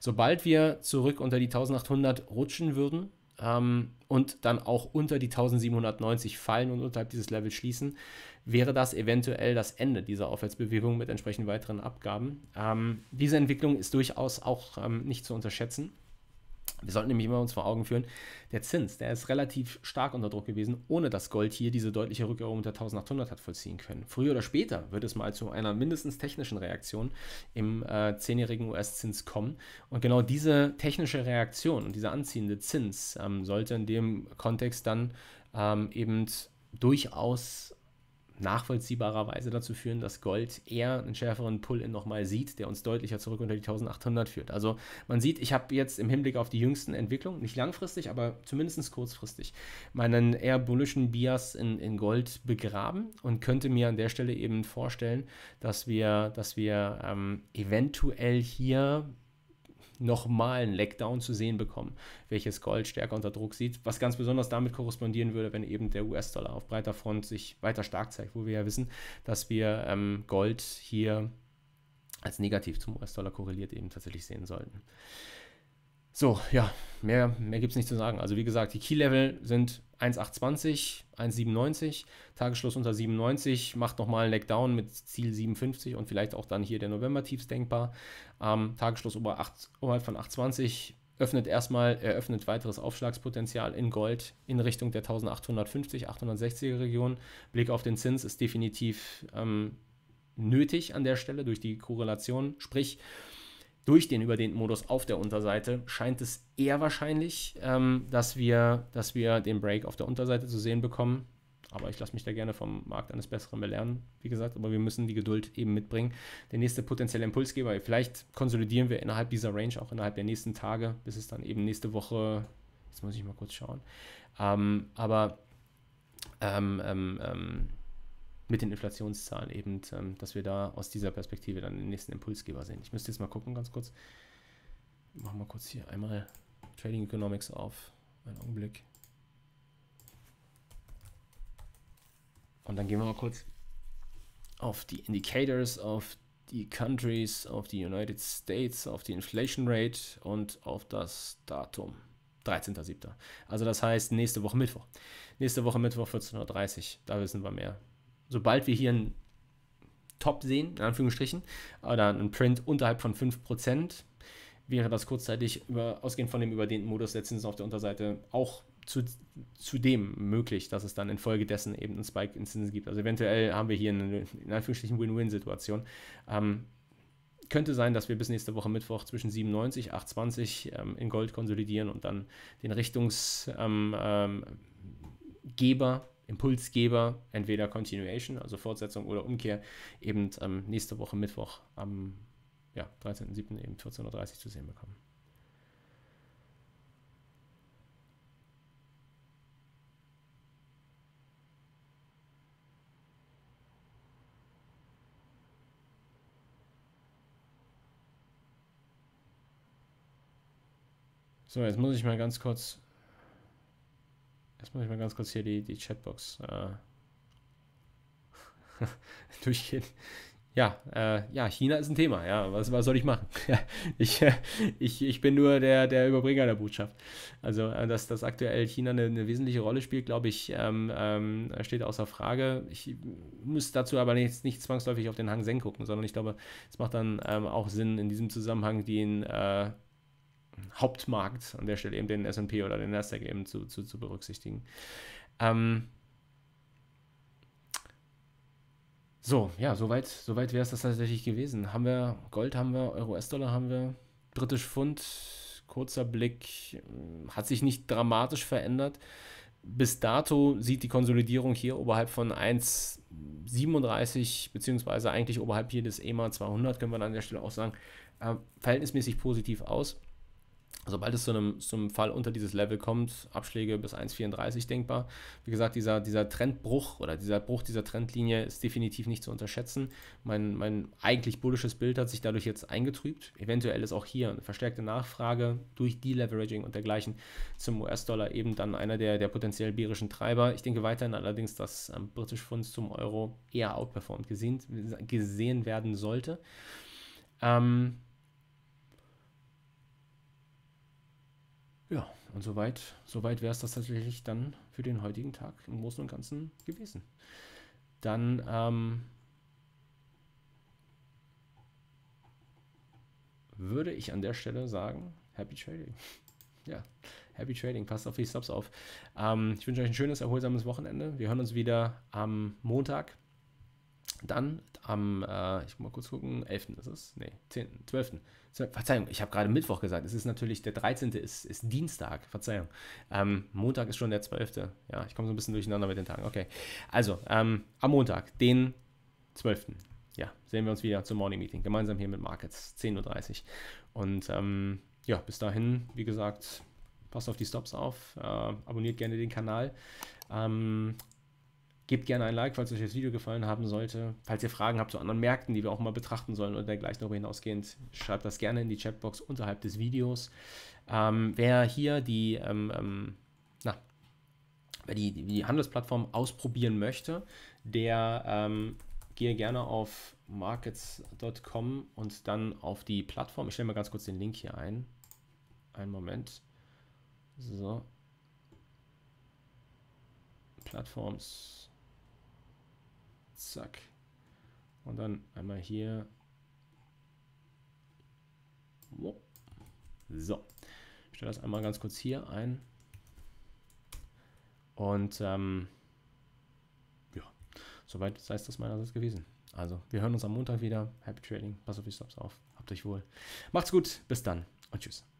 Sobald wir zurück unter die 1800 rutschen würden, ähm, und dann auch unter die 1790 fallen und unterhalb dieses Levels schließen, wäre das eventuell das Ende dieser Aufwärtsbewegung mit entsprechend weiteren Abgaben. Ähm, diese Entwicklung ist durchaus auch ähm, nicht zu unterschätzen. Wir sollten nämlich immer uns vor Augen führen, der Zins, der ist relativ stark unter Druck gewesen, ohne dass Gold hier diese deutliche Rückerung unter 1800 hat vollziehen können. Früher oder später wird es mal zu einer mindestens technischen Reaktion im äh, zehnjährigen äh, US-Zins kommen. Und genau diese technische Reaktion und dieser anziehende Zins ähm, sollte in dem Kontext dann ähm, eben durchaus nachvollziehbarerweise dazu führen, dass Gold eher einen schärferen Pull-In nochmal sieht, der uns deutlicher zurück unter die 1800 führt. Also man sieht, ich habe jetzt im Hinblick auf die jüngsten Entwicklungen, nicht langfristig, aber zumindest kurzfristig, meinen eher bullischen Bias in, in Gold begraben und könnte mir an der Stelle eben vorstellen, dass wir, dass wir ähm, eventuell hier nochmal einen Leckdown zu sehen bekommen, welches Gold stärker unter Druck sieht, was ganz besonders damit korrespondieren würde, wenn eben der US-Dollar auf breiter Front sich weiter stark zeigt, wo wir ja wissen, dass wir ähm, Gold hier als negativ zum US-Dollar korreliert eben tatsächlich sehen sollten. So, ja, mehr, mehr gibt es nicht zu sagen. Also wie gesagt, die Key-Level sind 1,820, 1,97, Tagesschluss unter 97, macht nochmal einen Leckdown mit Ziel 57 und vielleicht auch dann hier der November-Tiefs denkbar. Ähm, Tagesschluss ober 8, oberhalb von 8,20 öffnet erstmal, eröffnet weiteres Aufschlagspotenzial in Gold in Richtung der 1850, 860er Region. Blick auf den Zins ist definitiv ähm, nötig an der Stelle durch die Korrelation. Sprich, durch den überdehnten modus auf der Unterseite scheint es eher wahrscheinlich, ähm, dass, wir, dass wir den Break auf der Unterseite zu sehen bekommen. Aber ich lasse mich da gerne vom Markt eines Besseren belehren, wie gesagt. Aber wir müssen die Geduld eben mitbringen. Der nächste potenzielle Impulsgeber, vielleicht konsolidieren wir innerhalb dieser Range, auch innerhalb der nächsten Tage, bis es dann eben nächste Woche, jetzt muss ich mal kurz schauen. Ähm, aber ähm, ähm, ähm mit den Inflationszahlen eben, ähm, dass wir da aus dieser Perspektive dann den nächsten Impulsgeber sehen. Ich müsste jetzt mal gucken, ganz kurz. Machen wir kurz hier einmal Trading Economics auf. Einen Augenblick. Und dann gehen wir mal kurz auf die Indicators, auf die Countries, auf die United States, auf die Inflation Rate und auf das Datum. 13.07. Also das heißt nächste Woche Mittwoch. Nächste Woche Mittwoch 14.30 Uhr. Da wissen wir mehr sobald wir hier einen Top sehen, in Anführungsstrichen, oder einen Print unterhalb von 5%, wäre das kurzzeitig über, ausgehend von dem überdehnten Modus letztens auf der Unterseite auch zu, zudem möglich, dass es dann infolgedessen eben einen Spike in Zinsen gibt. Also eventuell haben wir hier eine in Anführungsstrichen Win-Win-Situation. Ähm, könnte sein, dass wir bis nächste Woche Mittwoch zwischen 97, 820 ähm, in Gold konsolidieren und dann den Richtungsgeber ähm, ähm, Impulsgeber, entweder Continuation, also Fortsetzung oder Umkehr, eben ähm, nächste Woche Mittwoch am ja, 13.07. eben 14.30 Uhr zu sehen bekommen. So, jetzt muss ich mal ganz kurz Jetzt muss ich mal ganz kurz hier die, die Chatbox äh, durchgehen. Ja, äh, ja, China ist ein Thema, ja. Was, was soll ich machen? ich, ich, ich bin nur der, der Überbringer der Botschaft. Also, äh, dass, dass aktuell China eine, eine wesentliche Rolle spielt, glaube ich, ähm, ähm, steht außer Frage. Ich muss dazu aber nicht, nicht zwangsläufig auf den Hang Seng gucken, sondern ich glaube, es macht dann ähm, auch Sinn, in diesem Zusammenhang den äh, Hauptmarkt an der Stelle eben den S&P oder den Nasdaq eben zu, zu, zu berücksichtigen. Ähm, so, ja, soweit, soweit wäre es das tatsächlich gewesen. Haben wir Gold, haben wir Euro, US-Dollar, haben wir britisch Pfund. Kurzer Blick, hm, hat sich nicht dramatisch verändert. Bis dato sieht die Konsolidierung hier oberhalb von 1,37 beziehungsweise eigentlich oberhalb hier des EMA 200, können wir an der Stelle auch sagen, äh, verhältnismäßig positiv aus. Sobald es zu einem, zu einem Fall unter dieses Level kommt, Abschläge bis 1,34 denkbar. Wie gesagt, dieser, dieser Trendbruch oder dieser Bruch dieser Trendlinie ist definitiv nicht zu unterschätzen. Mein, mein eigentlich bullisches Bild hat sich dadurch jetzt eingetrübt. Eventuell ist auch hier eine verstärkte Nachfrage durch Deleveraging und dergleichen zum US-Dollar eben dann einer der, der potenziell bärischen Treiber. Ich denke weiterhin allerdings, dass ähm, British Funds zum Euro eher outperformed gesehen, gesehen werden sollte. Ähm, Ja, und soweit, soweit wäre es das tatsächlich dann für den heutigen Tag im Großen und Ganzen gewesen. Dann, ähm, würde ich an der Stelle sagen, happy trading. Ja, happy trading. Passt auf die Stops auf. Ähm, ich wünsche euch ein schönes, erholsames Wochenende. Wir hören uns wieder am Montag dann am, äh, ich muss mal kurz gucken, 11. ist es? Nee, 10., 12. Verzeihung, ich habe gerade Mittwoch gesagt. Es ist natürlich, der 13. ist, ist Dienstag, Verzeihung. Ähm, Montag ist schon der 12. Ja, ich komme so ein bisschen durcheinander mit den Tagen. Okay, also ähm, am Montag, den 12. Ja, sehen wir uns wieder zum Morning Meeting, gemeinsam hier mit Markets, 10.30 Uhr. Und ähm, ja, bis dahin, wie gesagt, passt auf die Stops auf, äh, abonniert gerne den Kanal. Ähm, Gebt gerne ein Like, falls euch das Video gefallen haben sollte. Falls ihr Fragen habt zu anderen Märkten, die wir auch mal betrachten sollen oder dergleichen darüber hinausgehend, schreibt das gerne in die Chatbox unterhalb des Videos. Ähm, wer hier die, ähm, ähm, na, wer die, die Handelsplattform ausprobieren möchte, der ähm, gehe gerne auf markets.com und dann auf die Plattform. Ich stelle mal ganz kurz den Link hier ein. Einen Moment. So. Plattforms. Zack. Und dann einmal hier. So. Ich stelle das einmal ganz kurz hier ein. Und ähm, ja, soweit sei es das meinerseits gewesen. Also, wir hören uns am Montag wieder. Happy Trading. Pass auf die Stops auf. Habt euch wohl. Macht's gut. Bis dann und tschüss.